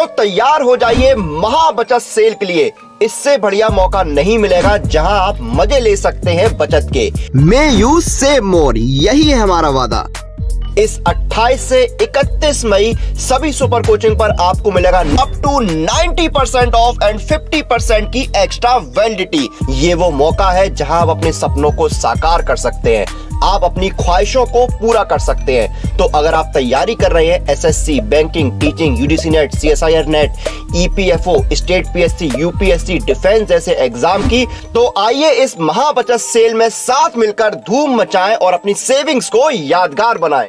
तो तैयार हो जाइए महाबचत सेल के लिए इससे बढ़िया मौका नहीं मिलेगा जहां आप मजे ले सकते हैं बचत के मे यू सेव मोर यही है हमारा वादा इस 28 से 31 मई सभी सुपर कोचिंग पर आपको मिलेगा up to 90 percent off and 50 percent की एक्स्ट्रा वैलिडिटी ये वो मौका है जहां आप अपने सपनों को साकार कर सकते हैं आप अपनी ख्वाहिशों को पूरा कर सकते हैं तो अगर आप तैयारी कर रहे हैं SSC, banking teaching UDC NET C S I R NET EPFO state PSC UPSC defence जैसे एग्जाम की तो आइए इस महाबचत सेल में साथ मिलकर धूम मचाएं और अपनी सेविंग्स को यादगार बनाएं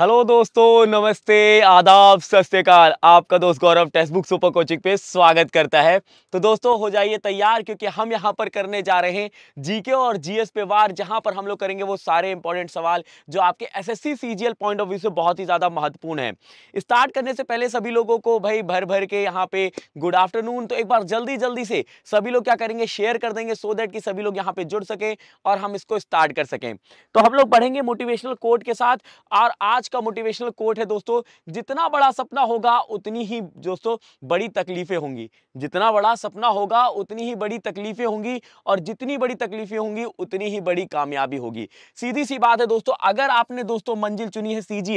हेलो दोस्तों नमस्ते आदाब सस्तेकाल आपका दोस्त Gaurav text book super coaching पे स्वागत करता है तो दोस्तों हो जाइए तैयार क्योंकि हम यहाँ पर करने जा रहे हैं जीके और जीएस पे वार जहाँ पर हम लोग करेंगे वो सारे इंपॉर्टेंट सवाल जो आपके SSC CGL point of view से बहुत ही ज़्यादा महत्वपूर्ण है स्टार्ट करने से पहले सभी लोगों को भाई भर भर के यहाँ पे गुड आफ्टरनून तो एक बार जल्दी जल्दी से सभी लोग क्या करेंगे शेयर कर देंगे सो देट कि सभी लोग यहाँ पर जुड़ सकें और हम इसको स्टार्ट कर सकें तो हम लोग पढ़ेंगे मोटिवेशनल कोड के साथ और आज का मोटिवेशनल कोट है दोस्तों जितना बड़ा सपना होगा उतनी ही दोस्तों बड़ी तकलीफें होंगी जितना बड़ा सपना होगा उतनी ही बड़ी तकलीफें होंगी और जितनी बड़ी तकलीफें होंगी उतनी ही बड़ी कामयाबी होगी सीधी सी बात है दोस्तों अगर आपने दोस्तों मंजिल चुनी है सी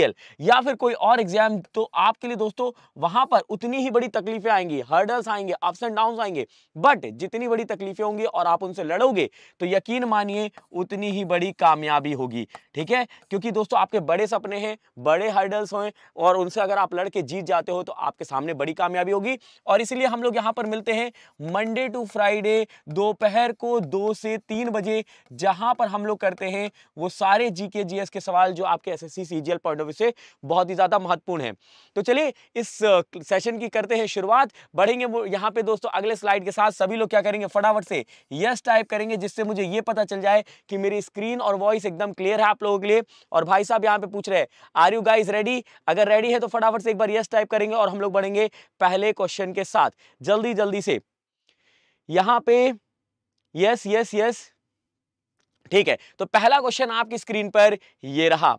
या फिर कोई और एग्जाम तो आपके लिए दोस्तों वहां पर उतनी ही बड़ी तकलीफें आएंगी हर्डल्स आएंगे अप्स एंड डाउन आएंगे बट जितनी बड़ी तकलीफें होंगी और आप उनसे लड़ोगे तो यकीन मानिए उतनी ही बड़ी कामयाबी होगी ठीक है क्योंकि दोस्तों आपके बड़े सपने हैं बड़े हर्डल्स होए और उनसे अगर आप लड़के जीत जाते हो तो आपके सामने बड़ी कामयाबी होगी और इसलिए हम लोग यहाँ पर मिलते हैं मंडे टू फ्राइडे दोपहर को दो से तीन बजे जहाँ पर हम लोग करते हैं वो सारे जी के के सवाल जो आपके S S C point of view से बहुत ही ज़्यादा महत्वपूर्ण है तो चलिए इस सेशन की करते हैं शुरुआत बढ़ेंगे वो यहाँ पर दोस्तों अगले स्लाइड के साथ सभी लोग क्या करेंगे फटाफट से यस टाइप करेंगे जिससे मुझे ये पता चल जाए कि मेरी स्क्रीन और वॉइस एकदम क्लियर है आप लोगों के लिए और भाई साहब यहाँ पे पूछ रहे हैं आर यू गाइज रेडी अगर रेडी है तो फटाफट से एक बार यस टाइप करेंगे और हम लोग बढ़ेंगे पहले क्वेश्चन के साथ जल्दी जल्दी से यहां पे यस यस यस ठीक है तो पहला क्वेश्चन आपकी स्क्रीन पर ये रहा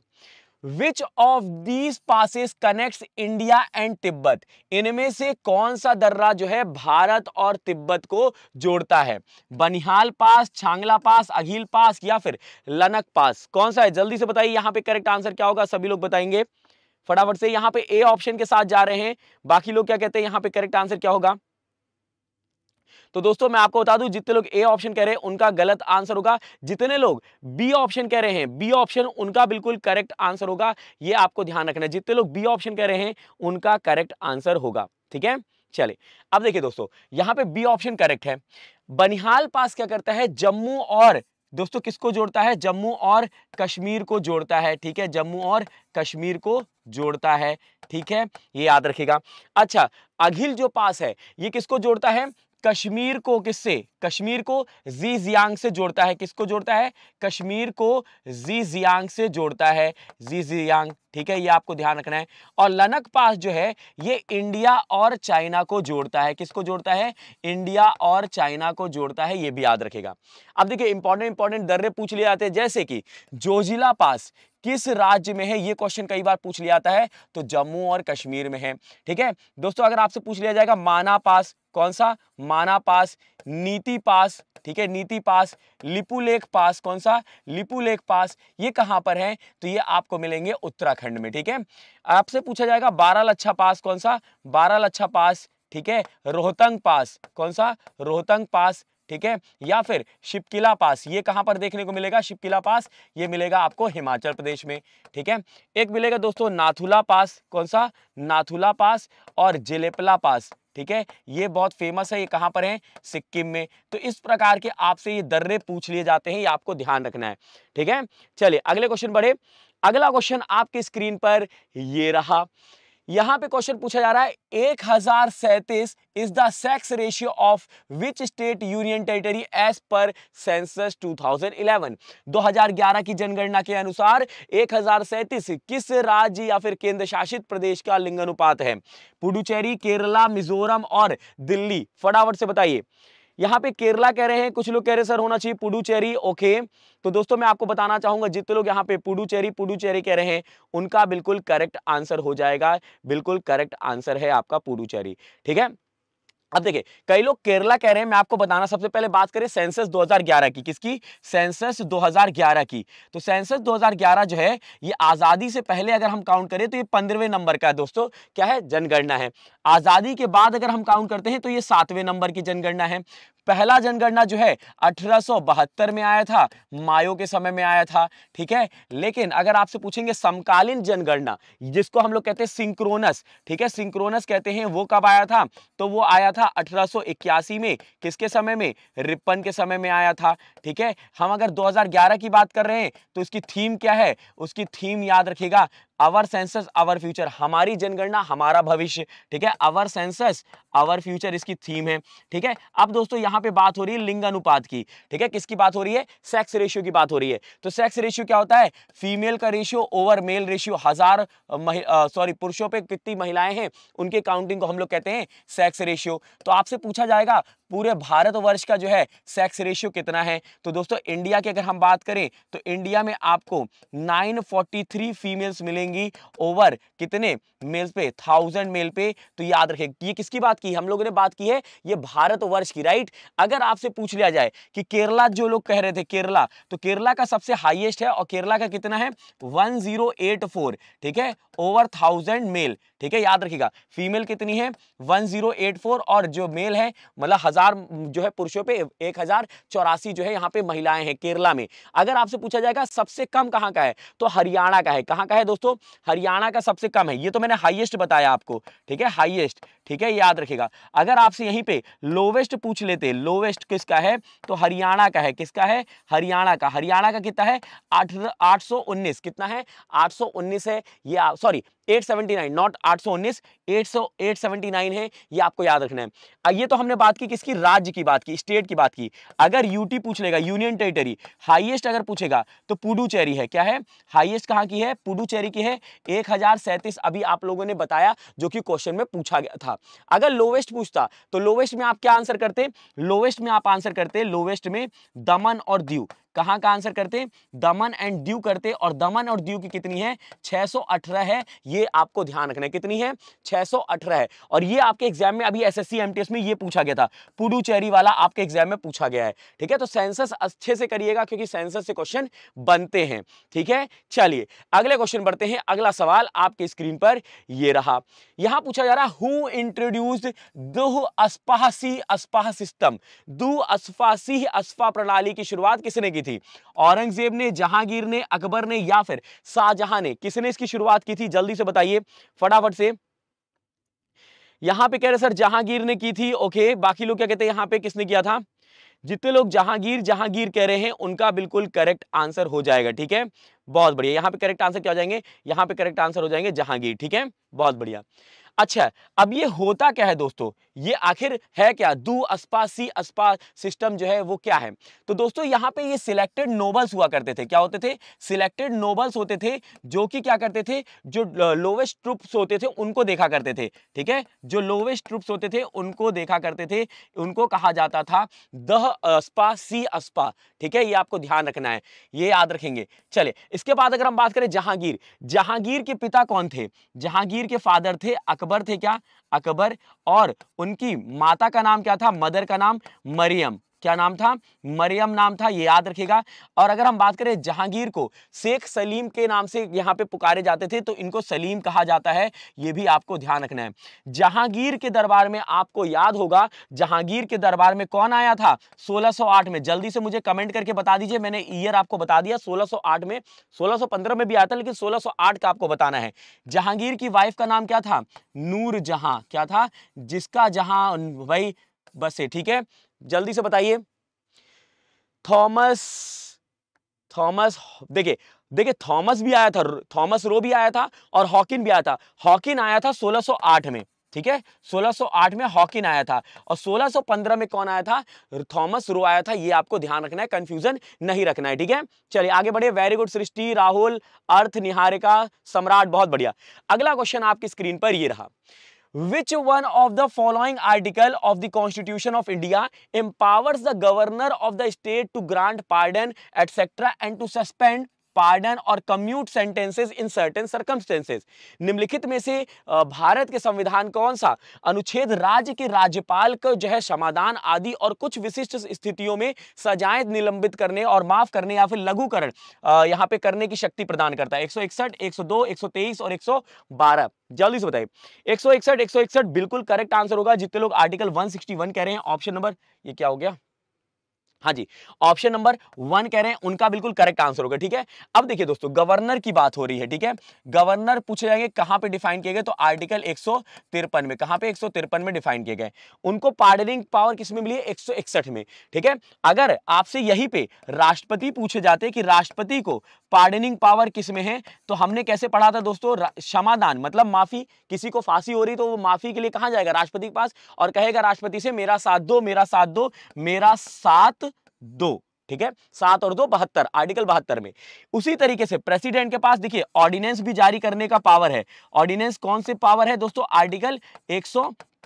which of these passes connect India and Tibet इनमें से कौन सा दर्रा जो है भारत और तिब्बत को जोड़ता है बनिहाल पास छांगला पास अघील पास या फिर लनक पास कौन सा है जल्दी से बताइए यहां पे करेक्ट आंसर क्या होगा सभी लोग बताएंगे फटाफट से यहां पे ए ऑप्शन के साथ जा रहे हैं बाकी लोग क्या कहते हैं यहाँ पे करेक्ट आंसर क्या होगा तो दोस्तों मैं आपको बता दूं जितने लोग ए ऑप्शन कह रहे हैं उनका गलत आंसर होगा जितने लोग बी ऑप्शन कह रहे हैं बी ऑप्शन उनका बिल्कुल करेक्ट आंसर होगा ये आपको ध्यान रखना है जितने लोग बी ऑप्शन कह रहे हैं उनका करेक्ट आंसर होगा ठीक है चले अब देखिए दोस्तों यहां पे बी ऑप्शन करेक्ट है बनिहाल पास क्या करता है जम्मू और दोस्तों किसको जोड़ता है जम्मू और कश्मीर को जोड़ता है ठीक है जम्मू और कश्मीर को जोड़ता है ठीक है ये याद रखेगा अच्छा अघिल जो पास है ये किसको जोड़ता है कश्मीर को किससे कश्मीर को जी जियांग से जोड़ता है किसको जोड़ता है कश्मीर को जी जियांग से जोड़ता है जी जियांग ठीक है ये आपको ध्यान रखना है और लनक पास जो है ये इंडिया और चाइना को जोड़ता है किसको जोड़ता है इंडिया और चाइना को जोड़ता है ये भी याद रखेगा अब देखिए इंपॉर्टेंट इंपॉर्टेंट दर्रे पूछ लिए जाते हैं जैसे कि जोजिला पास किस राज्य में है ये क्वेश्चन कई बार पूछ लिया जाता है तो जम्मू और कश्मीर में है ठीक है दोस्तों अगर आपसे पूछ लिया जाएगा माना पास कौन सा माना पास नीति पास ठीक है नीति पास लिपुलेख पास कौन सा लिपुलेख पास ये कहाँ पर है तो ये आपको मिलेंगे उत्तराखंड में ठीक है आपसे पूछा जाएगा बारह लच्छा पास कौन सा बारह लच्छा पास ठीक है रोहतंग पास कौन सा रोहतंग पास ठीक है या फिर शिपकिला पास ये कहां पर देखने को मिलेगा शिपकिला पास ये मिलेगा आपको हिमाचल प्रदेश में ठीक है एक मिलेगा दोस्तों नाथुला पास कौन सा नाथुला पास और जिलेपला पास ठीक है ये बहुत फेमस है ये कहां पर है सिक्किम में तो इस प्रकार के आपसे ये दर्रे पूछ लिए जाते हैं ये आपको ध्यान रखना है ठीक है चलिए अगले क्वेश्चन बढ़े अगला क्वेश्चन आपके स्क्रीन पर ये रहा यहां पे क्वेश्चन पूछा जा रहा है एक हजार सैतीस is the sex ratio of which state union territory as per census 2011 2011 की जनगणना के अनुसार एक हजार सैतीस किस राज्य या फिर केंद्र शासित प्रदेश का लिंगानुपात है पुडुचेरी केरला मिजोरम और दिल्ली फटाफट से बताइए यहाँ पे केरला कह रहे हैं कुछ लोग कह रहे हैं सर होना चाहिए पुडुचेरी ओके तो दोस्तों मैं आपको बताना चाहूंगा जितने लोग यहाँ पे पुडुचेरी पुडुचेरी कह रहे हैं उनका बिल्कुल करेक्ट आंसर हो जाएगा बिल्कुल करेक्ट आंसर है आपका पुडुचेरी ठीक है अब देखिए कई लोग केरला कह रहे हैं मैं आपको बताना सबसे पहले बात करें सेंसस 2011 की किसकी सेंसस 2011 की तो सेंसस 2011 जो है ये आज़ादी से पहले अगर हम काउंट करें तो ये पंद्रहवें नंबर का है दोस्तों क्या है जनगणना है आज़ादी के बाद अगर हम काउंट करते हैं तो ये सातवें नंबर की जनगणना है पहला जनगणना जो है अठारह में आया था मायो के समय में आया था ठीक है लेकिन अगर आपसे पूछेंगे समकालीन जनगणना जिसको हम लोग कहते हैं सिंक्रोनस ठीक है सिंक्रोनस कहते हैं वो कब आया था तो वो आया था अठारह में किसके समय में रिपन के समय में आया था ठीक है हम अगर 2011 की बात कर रहे हैं तो इसकी थीम क्या है उसकी थीम याद रखेगा अवर सेंसस अवर फ्यूचर हमारी जनगणना हमारा भविष्य ठीक है अवर सेंसस अवर फ्यूचर इसकी थीम है ठीक है अब दोस्तों यहां पे बात हो रही है लिंग अनुपात की ठीक है किसकी बात हो रही है सेक्स रेशियो की बात हो रही है तो सेक्स रेशियो क्या होता है फीमेल का रेशियो ओवर मेल रेशियो हजार सॉरी पुरुषों पे कितनी महिलाएं हैं उनके काउंटिंग को हम लोग कहते हैं सेक्स रेशियो तो आपसे पूछा जाएगा पूरे भारतवर्ष का जो है सेक्स रेशियो कितना है तो दोस्तों इंडिया की अगर हम बात करें तो इंडिया में आपको 943 फीमेल्स मिलेंगी ओवर कितने मेल पे थाउजेंड मेल पे तो याद रखें ये किसकी बात की हम लोगों ने बात की है ये भारतवर्ष की राइट अगर आपसे पूछ लिया जाए कि केरला जो लोग कह रहे थे केरला तो केरला का सबसे हाइएस्ट है और केरला का कितना है वन ठीक है ओवर थाउजेंड मेल ठीक है याद रखिएगा फीमेल कितनी है 1084 और जो मेल है मतलब हजार जो है पुरुषों पे एक हजार चौरासी जो है यहाँ पे महिलाएं हैं केरला में अगर आपसे पूछा जाएगा सबसे कम कहाँ का है तो हरियाणा का है कहाँ का है दोस्तों हरियाणा का सबसे कम है ये तो मैंने हाइएस्ट बताया आपको ठीक है हाइएस्ट ठीक है याद रखेगा अगर आपसे यहीं पे लोवेस्ट पूछ लेते लोवेस्ट किसका है तो हरियाणा का है किसका है हरियाणा का हरियाणा का कितना है आठ आठ कितना है उन्नीस है ये सॉरी 879 नॉट 819 800 नाइन है ये आपको याद रखना है ये तो हमने बात की किसकी राज्य की बात की स्टेट की बात की अगर यूटी पूछ लेगा यूनियन टेरिटरी हाईएस्ट अगर पूछेगा तो पुडुचेरी है क्या है हाईएस्ट कहाँ की है पुडुचेरी की है एक अभी आप लोगों ने बताया जो कि क्वेश्चन में पूछा गया था था अगर लोवेस्ट पूछता तो लोवेस्ट में आप क्या आंसर करते लोवेस्ट में आप आंसर करते लोवेस्ट में दमन और दीव कहां का आंसर करते दमन एंड दीव करते और दमन और दीव की कितनी है 618 है ये आपको ध्यान रखना है कितनी है 618 है और ये आपके एग्जाम में अभी एसएससी एमटीएस में ये पूछा गया था पुडुचेरी वाला आपके एग्जाम में पूछा गया है ठीक है तो सेंसस अच्छे से करिएगा क्योंकि सेंसस से क्वेश्चन बनते हैं ठीक है चलिए अगले क्वेश्चन बढ़ते हैं अगला सवाल आपके स्क्रीन पर यह रहा यहां पूछा जा रहा हु इंट्रोड्यूस्ड दुह अस्पासी अस्पाह सिस्टम दु अस्फासी अस्फा प्रणाली की शुरुआत किसने की की थी औरंगजेब ने जहांगीर ने अकबर ने या फिर शाहजहां ने किसने इसकी शुरुआत की थी जल्दी से बताइए फटाफट से यहां पे कह रहे सर जहांगीर ने की थी ओके बाकी लोग क्या कहते हैं यहां पे किसने किया था जितने लोग जहांगीर जहांगीर कह रहे हैं उनका बिल्कुल करेक्ट आंसर हो जाएगा ठीक है बहुत बढ़िया यहां पे करेक्ट आंसर क्या हो जाएंगे यहां पे करेक्ट आंसर हो जाएंगे जहांगीर ठीक है बहुत बढ़िया अच्छा अब ये होता क्या है दोस्तों ये आखिर है क्या दू अस्पा सी अस्पा सिस्टम जो है वो क्या है तो दोस्तों यहाँ पे ये सिलेक्टेड नोबल्स हुआ करते थे क्या होते थे सिलेक्टेड नोबल्स होते थे जो कि क्या करते थे जो लोवेस्ट ट्रुप्स होते थे उनको देखा करते थे ठीक है जो लोवेस्ट ट्रुप्स होते थे उनको देखा करते थे उनको कहा जाता था दह अस्पा सी अस्पा ठीक है ये आपको ध्यान रखना है ये याद रखेंगे चले इसके बाद अगर हम बात करें जहांगीर जहांगीर के पिता कौन थे जहांगीर के फादर थे अकबर थे क्या अकबर और उनकी माता का नाम क्या था मदर का नाम मरियम क्या नाम था मरियम नाम था ये याद रखेगा और अगर हम बात करें जहांगीर को शेख सलीम के नाम से यहाँ पे पुकारे जाते थे तो इनको सलीम कहा जाता है ये भी आपको ध्यान रखना है जहांगीर के दरबार में आपको याद होगा जहांगीर के दरबार में कौन आया था 1608 में जल्दी से मुझे कमेंट करके बता दीजिए मैंने ईयर आपको बता दिया सोलह में सोलह में भी आया था लेकिन सोलह का आपको बताना है जहांगीर की वाइफ का नाम क्या था नूर जहां क्या था जिसका जहां भाई है ठीक है जल्दी से बताइए थॉमस थॉमस देखिए देखिए थॉमस भी आया था थॉमस रो भी आया था और हॉकिन भी आया था हॉकिन आया था 1608 में ठीक है 1608 में हॉकिन आया था और 1615 में कौन आया था थॉमस रो आया था ये आपको ध्यान रखना है कंफ्यूजन नहीं रखना है ठीक है चलिए आगे बढ़े वेरी गुड सृष्टि राहुल अर्थ निहारिका सम्राट बहुत बढ़िया अगला क्वेश्चन आपकी स्क्रीन पर ये रहा which one of the following article of the constitution of india empowers the governor of the state to grant pardon etc and to suspend pardon और commute sentences in certain circumstances निम्नलिखित में से भारत के संविधान कौन सा अनुच्छेद राज्य के राज्यपाल का जो है समाधान आदि और कुछ विशिष्ट स्थितियों में सजाएं निलंबित करने और माफ करने या फिर लघुकरण यहाँ पे करने की शक्ति प्रदान करता है एक सौ इकसठ एक सौ दो एक सौ तेईस और एक सौ बारह जल्दी से बताइए एक सौ इकसठ एक सौ इकसठ बिल्कुल करेक्ट आंसर होगा जितने लोग आर्टिकल 161 कह रहे हैं ऑप्शन नंबर ये क्या हो गया हाँ जी ऑप्शन नंबर वन कह रहे हैं उनका बिल्कुल करेक्ट आंसर होगा ठीक है अब देखिए दोस्तों गवर्नर की बात हो रही है ठीक है गवर्नर पूछे जाएंगे कहां पे डिफाइन किए गए तो आर्टिकल एक में कहां पे एक में डिफाइन किए गए उनको पार्डनिंग पावर किस में मिली है एक में ठीक है अगर आपसे यही पे राष्ट्रपति पूछे जाते कि राष्ट्रपति को पार्डनिंग पावर किस में है तो हमने कैसे पढ़ा था दोस्तों क्षमादान मतलब माफी किसी को फांसी हो रही तो वो माफी के लिए कहाँ जाएगा राष्ट्रपति के पास और कहेगा राष्ट्रपति से मेरा साथ दो मेरा साथ दो मेरा साथ दो ठीक है सात और दो बहत्तर आर्टिकल बहत्तर में उसी तरीके से प्रेसिडेंट के पास देखिए ऑर्डिनेंस भी जारी करने का पावर है ऑर्डिनेंस कौन से पावर है दोस्तों आर्टिकल एक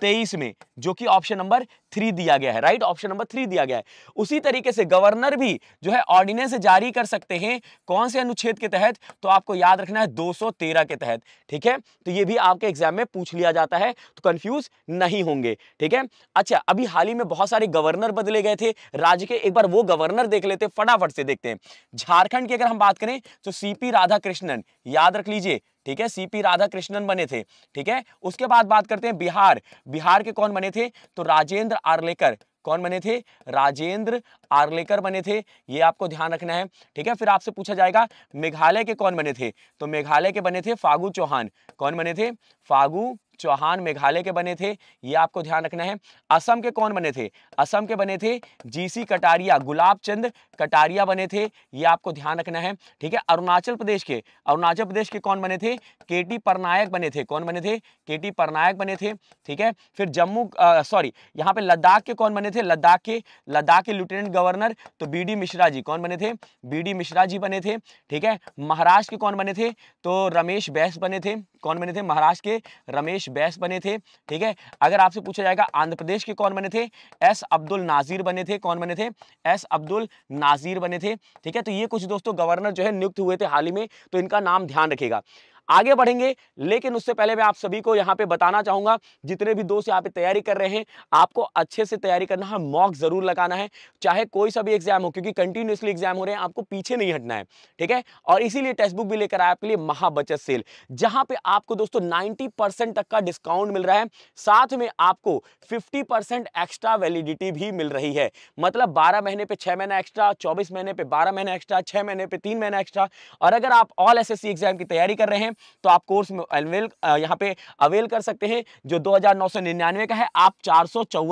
तेईस में जो कि ऑप्शन नंबर थ्री दिया गया है राइट ऑप्शन नंबर थ्री दिया गया है उसी तरीके से गवर्नर भी जो है ऑर्डिनेंस जारी कर सकते हैं कौन से अनुच्छेद के तहत तो आपको याद रखना है 213 के तहत ठीक है तो ये भी आपके एग्जाम में पूछ लिया जाता है तो कंफ्यूज नहीं होंगे ठीक है अच्छा अभी हाल ही में बहुत सारे गवर्नर बदले गए थे राज्य के एक बार वो गवर्नर देख लेते फटाफट से देखते हैं झारखंड की अगर हम बात करें तो सीपी राधाकृष्णन याद रख लीजिए ठीक है सीपी राधा कृष्णन बने थे ठीक है उसके बाद बात करते हैं बिहार बिहार के कौन बने थे तो राजेंद्र आर्लेकर कौन बने थे राजेंद्र आर्लेकर बने थे ये आपको ध्यान रखना है ठीक है फिर आपसे पूछा जाएगा मेघालय के कौन बने थे तो मेघालय के बने थे फागू चौहान कौन बने थे फागू चौहान मेघालय के बने थे ये आपको ध्यान रखना है असम के कौन बने थे असम के बने थे जीसी कटारिया गुलाब चंद कटारिया बने थे ये आपको ध्यान रखना है ठीक है अरुणाचल प्रदेश के अरुणाचल प्रदेश के कौन बने थे के टी परनायक बने थे कौन बने थे के टी परनायक बने थे ठीक है फिर जम्मू सॉरी यहाँ पे लद्दाख के कौन बने थे लद्दाख के लद्दाख के लेफ्टिनेंट गवर्नर तो बी डी मिश्रा जी कौन बने थे बी डी मिश्रा जी बने थे ठीक है महाराष्ट्र के कौन बने थे तो रमेश बैस बने थे कौन बने थे महाराष्ट्र के रमेश सुरेश बैस बने थे ठीक है अगर आपसे पूछा जाएगा आंध्र प्रदेश के कौन बने थे एस अब्दुल नाजीर बने थे कौन बने थे एस अब्दुल नाजीर बने थे ठीक है तो ये कुछ दोस्तों गवर्नर जो है नियुक्त हुए थे हाल ही में तो इनका नाम ध्यान रखेगा आगे बढ़ेंगे लेकिन उससे पहले मैं आप सभी को यहाँ पे बताना चाहूँगा जितने भी दोस्त यहाँ पे तैयारी कर रहे हैं आपको अच्छे से तैयारी करना है मॉक ज़रूर लगाना है चाहे कोई सा भी एग्जाम हो क्योंकि कंटिन्यूसली एग्जाम हो रहे हैं आपको पीछे नहीं हटना है ठीक है और इसीलिए टेक्स्ट बुक भी लेकर आया आपके लिए महाबचत सेल जहाँ पर आपको दोस्तों नाइन्टी तक का डिस्काउंट मिल रहा है साथ में आपको फिफ्टी एक्स्ट्रा वैलिडिटी भी मिल रही है मतलब बारह महीने पे छह महीना एक्स्ट्रा चौबीस महीने पे बारह महीना एक्स्ट्रा छह महीने पे तीन महीना एक्स्ट्रा और अगर आप ऑल एस एग्जाम की तैयारी कर रहे हैं तो आप कोर्स में अवेल यहाँ पे अवेल कर सकते हैं जो दो का है आप चार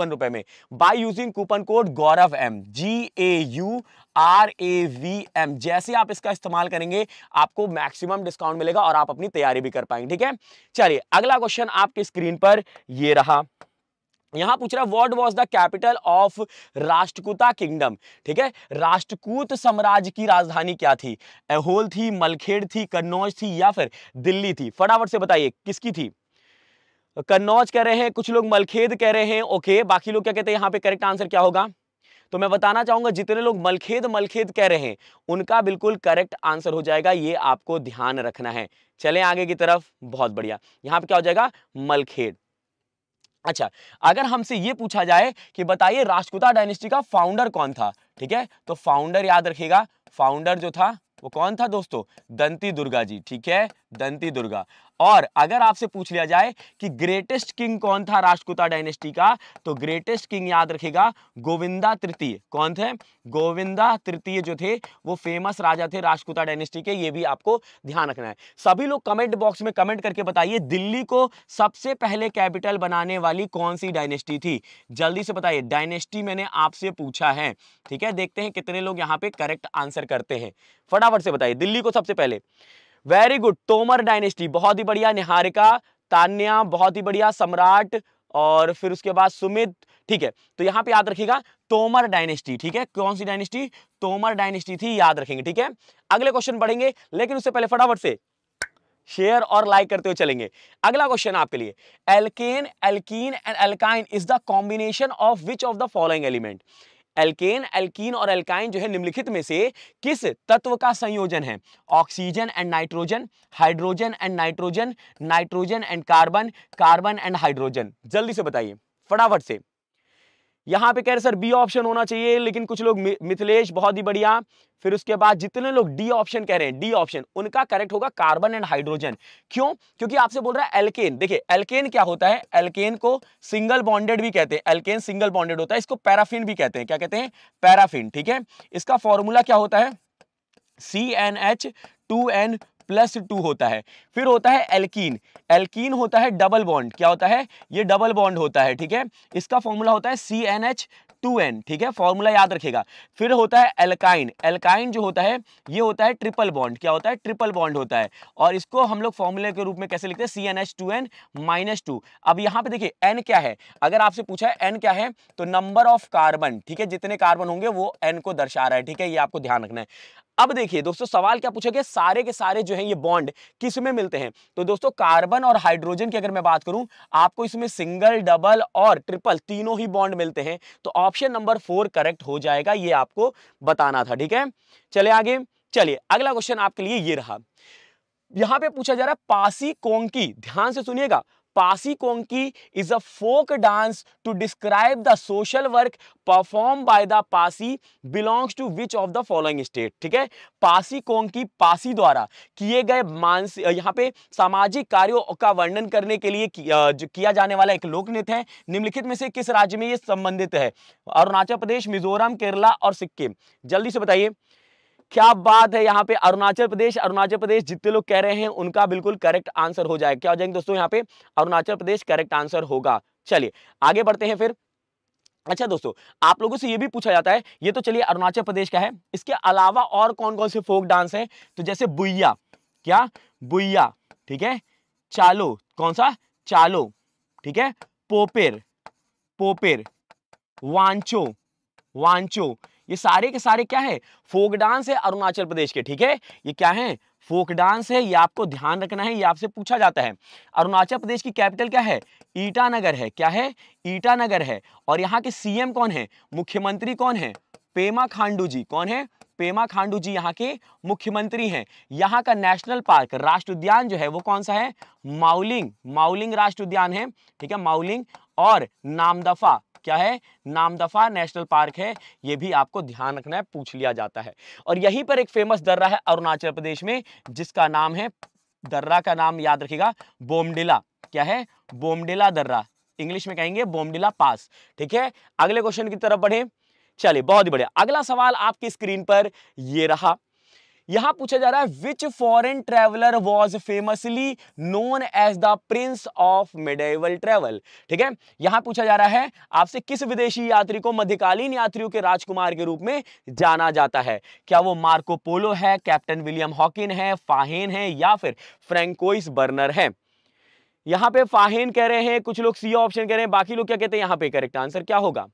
रुपए में by using coupon code Gaurav M G A U R A V M जैसे आप इसका इस्तेमाल करेंगे आपको मैक्सिमम डिस्काउंट मिलेगा और आप अपनी तैयारी भी कर पाएंगे ठीक है चलिए अगला क्वेश्चन आपके स्क्रीन पर ये रहा यहाँ पूछ रहा है what was the capital of Rashtrakuta kingdom ठीक है राष्ट्रकूत साम्राज्य की राजधानी क्या थी एहोल थी मलखेड़ थी कन्नौज थी या फिर दिल्ली थी फटाफट से बताइए किसकी थी कन्नौज कह रहे हैं कुछ लोग मलखेद कह रहे हैं ओके बाकी लोग क्या कहते हैं यहाँ पे करेक्ट आंसर क्या होगा तो मैं बताना चाहूंगा जितने लोग मलखेद मलखेद कह रहे हैं उनका बिल्कुल करेक्ट आंसर हो जाएगा ये आपको ध्यान रखना है चले आगे की तरफ बहुत बढ़िया यहाँ पे क्या हो जाएगा मलखेड अच्छा अगर हमसे ये पूछा जाए कि बताइए राजकुता डायनेस्टी का फाउंडर कौन था ठीक है तो फाउंडर याद रखिएगा फाउंडर जो था वो कौन था दोस्तों दंती दुर्गा जी ठीक है दंती दुर्गा और अगर आपसे पूछ लिया जाए कि ग्रेटेस्ट किंग कौन था राष्ट्रकुता डायनेस्टी का तो ग्रेटेस्ट किंग याद रखेगा गोविंदा तृतीय कौन थे गोविंदा तृतीय जो थे वो फेमस राजा थे राष्ट्रकुता डायनेस्टी के ये भी आपको ध्यान रखना है सभी लोग कमेंट बॉक्स में कमेंट करके बताइए दिल्ली को सबसे पहले कैपिटल बनाने वाली कौन सी डायनेस्टी थी जल्दी से बताइए डायनेस्टी मैंने आपसे पूछा है ठीक है देखते हैं कितने लोग यहाँ पे करेक्ट आंसर करते हैं फटाफट से बताइए दिल्ली को सबसे पहले वेरी गुड तोमर डायनेस्टी बहुत ही बढ़िया निहारिका तान्या बहुत ही बढ़िया सम्राट और फिर उसके बाद सुमित ठीक है तो यहाँ पे याद रखिएगा तोमर डायनेस्टी ठीक है कौन सी डायनेस्टी तोमर डायनेस्टी थी याद रखेंगे ठीक है अगले क्वेश्चन पढ़ेंगे लेकिन उससे पहले फटाफट से शेयर और लाइक करते हुए चलेंगे अगला क्वेश्चन आपके लिए alkane alkene and alkyne is the combination of which of the following element alkane alkene और एल्काइन जो है निम्नलिखित में से किस तत्व का संयोजन है oxygen and nitrogen hydrogen and nitrogen nitrogen and carbon carbon and hydrogen जल्दी से बताइए फटाफट से यहाँ पे कह रहे सर बी ऑप्शन होना चाहिए लेकिन कुछ लोग मिथिलेश बहुत ही बढ़िया फिर उसके बाद जितने लोग डी ऑप्शन कह रहे हैं डी ऑप्शन उनका करेक्ट होगा कार्बन एंड हाइड्रोजन क्यों क्योंकि आपसे बोल रहा है एल्केन देखिए एल्केन क्या होता है एल्केन को सिंगल बॉन्डेड भी कहते हैं एल्केन सिंगल बॉन्डेड होता है इसको पैराफिन भी कहते हैं क्या कहते हैं पैराफिन ठीक है इसका फॉर्मूला क्या होता है C N H two N plus two होता है फिर होता है एल्कीन एल्कीन होता है डबल बॉन्ड क्या होता है ये डबल बॉन्ड होता है ठीक है इसका फॉर्मूला होता है C N H two N ठीक है फॉर्मूला याद रखेगा फिर होता है एल्काइन एल्काइन जो होता है ये होता है ट्रिपल बॉन्ड क्या होता है ट्रिपल बॉन्ड होता है और इसको हम लोग फॉर्मूले के रूप में कैसे लिखते हैं C N H two N minus two अब यहाँ पे देखिए एन क्या है अगर आपसे पूछा है एन क्या है तो नंबर ऑफ कार्बन ठीक है जितने कार्बन होंगे वो एन को दर्शा रहा है ठीक है ये आपको ध्यान रखना है अब देखिए दोस्तों सवाल क्या पूछा गया सारे के सारे जो है ये बॉन्ड किस में मिलते हैं तो दोस्तों कार्बन और हाइड्रोजन की अगर मैं बात करूं आपको इसमें सिंगल डबल और ट्रिपल तीनों ही बॉन्ड मिलते हैं तो ऑप्शन नंबर फोर करेक्ट हो जाएगा ये आपको बताना था ठीक है चले आगे चलिए अगला क्वेश्चन आपके लिए ये रहा यहां पे पूछा जा रहा है पासी कोंकी ध्यान से सुनिएगा Pasi Kongki is a folk dance to describe the social work perform by the Pasi belongs to which of the following state ठीक है पासी कोंकी पासी द्वारा किए गए मानस यहाँ पे सामाजिक कार्यों का वर्णन करने के लिए जो किया जाने वाला एक लोक नृत्य है निम्नलिखित में से किस राज्य में ये संबंधित है अरुणाचल प्रदेश मिजोरम केरला और सिक्किम जल्दी से बताइए क्या बात है यहाँ पे अरुणाचल प्रदेश अरुणाचल प्रदेश जितने लोग कह रहे हैं उनका बिल्कुल करेक्ट आंसर हो जाएगा क्या हो जाएंगे दोस्तों यहाँ पे अरुणाचल प्रदेश करेक्ट आंसर होगा चलिए आगे बढ़ते हैं फिर अच्छा दोस्तों आप लोगों से ये भी पूछा जाता है ये तो चलिए अरुणाचल प्रदेश का है इसके अलावा और कौन कौन से फोक डांस हैं तो जैसे बुइया क्या बुइया ठीक है चालो कौन सा चालो ठीक है पोपेर पोपेर वांचो वांचो ये सारे के सारे क्या है फोक डांस है अरुणाचल प्रदेश के ठीक है ये क्या है फोक डांस है ये आपको ध्यान रखना है ये आपसे पूछा जाता है अरुणाचल प्रदेश की कैपिटल क्या है ईटानगर है क्या है ईटानगर है और यहाँ के सीएम कौन है मुख्यमंत्री कौन है पेमा खांडू जी कौन है पेमा खांडू जी यहाँ के मुख्यमंत्री हैं यहाँ का नेशनल पार्क राष्ट्र उद्यान जो है वो कौन सा है माउलिंग माउलिंग राष्ट्र उद्यान है ठीक है माउलिंग और नामदफा क्या है नामदफा नेशनल पार्क है ये भी आपको ध्यान रखना है पूछ लिया जाता है और यहीं पर एक फेमस दर्रा है अरुणाचल प्रदेश में जिसका नाम है दर्रा का नाम याद रखेगा बोमडिला क्या है बोमडिला दर्रा इंग्लिश में कहेंगे बोमडिला पास ठीक है अगले क्वेश्चन की तरफ बढ़े चलिए बहुत ही बढ़िया अगला सवाल आपकी स्क्रीन पर ये रहा यहां पूछा जा रहा है which foreign traveller was famously known as the prince of medieval travel ठीक है यहां पूछा जा रहा है आपसे किस विदेशी यात्री को मध्यकालीन यात्रियों के राजकुमार के रूप में जाना जाता है क्या वो मार्को पोलो है कैप्टन विलियम हॉकिन है फाहेन है या फिर फ्रेंकोइस बर्नर है यहां पे फाहेन कह रहे हैं कुछ लोग सी ऑप्शन कह रहे हैं बाकी लोग क्या कहते हैं यहां पे करेक्ट आंसर क्या होगा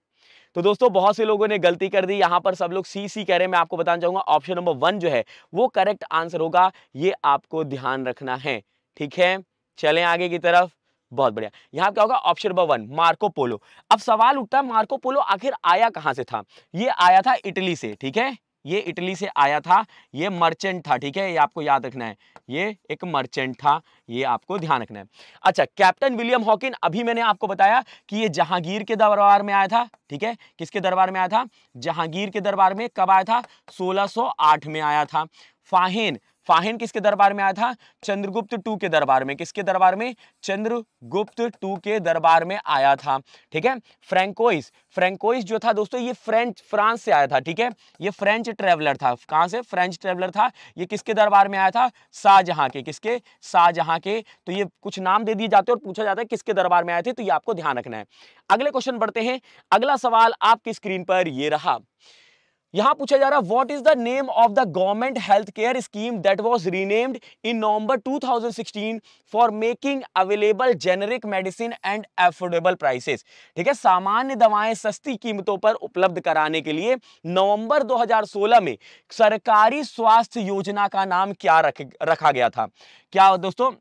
तो दोस्तों बहुत से लोगों ने गलती कर दी यहां पर सब लोग सी सी कह रहे हैं मैं आपको बताना चाहूंगा ऑप्शन नंबर वन जो है वो करेक्ट आंसर होगा ये आपको ध्यान रखना है ठीक है चलें आगे की तरफ बहुत बढ़िया यहाँ क्या होगा option number one Marco Polo अब सवाल उठता है मार्को पोलो आखिर आया कहां से था ये आया था इटली से ठीक है ये इटली से आया था ये मर्चेंट था ठीक है ये आपको याद रखना है ये एक मर्चेंट था ये आपको ध्यान रखना है अच्छा कैप्टन विलियम हॉकिन अभी मैंने आपको बताया कि ये जहांगीर के दरबार में आया था ठीक है किसके दरबार में आया था जहांगीर के दरबार में कब आया था 1608 में आया था फाहिन फाहिन किसके दरबार में आया था चंद्रगुप्त टू के दरबार में किसके दरबार में चंद्रगुप्त टू के दरबार में आया था ठीक है फ्रेंकोइस फ्रेंकोइस जो था दोस्तों ये फ्रेंच फ्रांस से आया था ठीक है ये फ्रेंच ट्रेवलर था कहां से फ्रेंच ट्रेवलर था ये किसके दरबार में आया था शाहजहां के किसके शाहजहां के तो ये कुछ नाम दे दिए जाते और पूछा जाता है किसके दरबार में आए थे तो ये आपको ध्यान रखना है अगले क्वेश्चन बढ़ते हैं अगला सवाल आपकी स्क्रीन पर यह रहा यहां पूछा जा रहा what is the name of the government health care scheme that was renamed in November 2016 for making available generic medicine and affordable prices ठीक है सामान्य दवाएं सस्ती कीमतों पर उपलब्ध कराने के लिए नवंबर 2016 में सरकारी स्वास्थ्य योजना का नाम क्या रख, रखा गया था क्या दोस्तों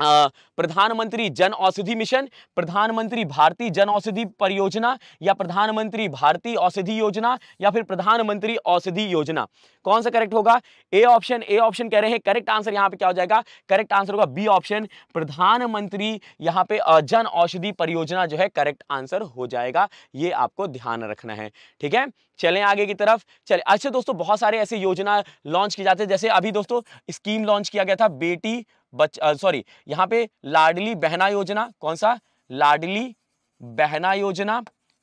प्रधानमंत्री जन औषधि मिशन प्रधानमंत्री भारतीय जन औषधि परियोजना या प्रधानमंत्री भारतीय औषधि योजना या फिर प्रधानमंत्री औषधि योजना कौन सा करेक्ट होगा ए ऑप्शन ए ऑप्शन कह रहे हैं करेक्ट आंसर यहाँ पे क्या हो जाएगा करेक्ट आंसर होगा बी ऑप्शन प्रधानमंत्री यहाँ पे जन औषधि परियोजना जो है करेक्ट आंसर हो जाएगा ये आपको ध्यान रखना है ठीक है चलें आगे की तरफ चले अच्छा दोस्तों बहुत सारे ऐसे योजना लॉन्च की जाते हैं जैसे अभी दोस्तों स्कीम लॉन्च किया गया था बेटी बच सॉरी यहाँ पे लाडली बहना योजना कौन सा लाडली बहना योजना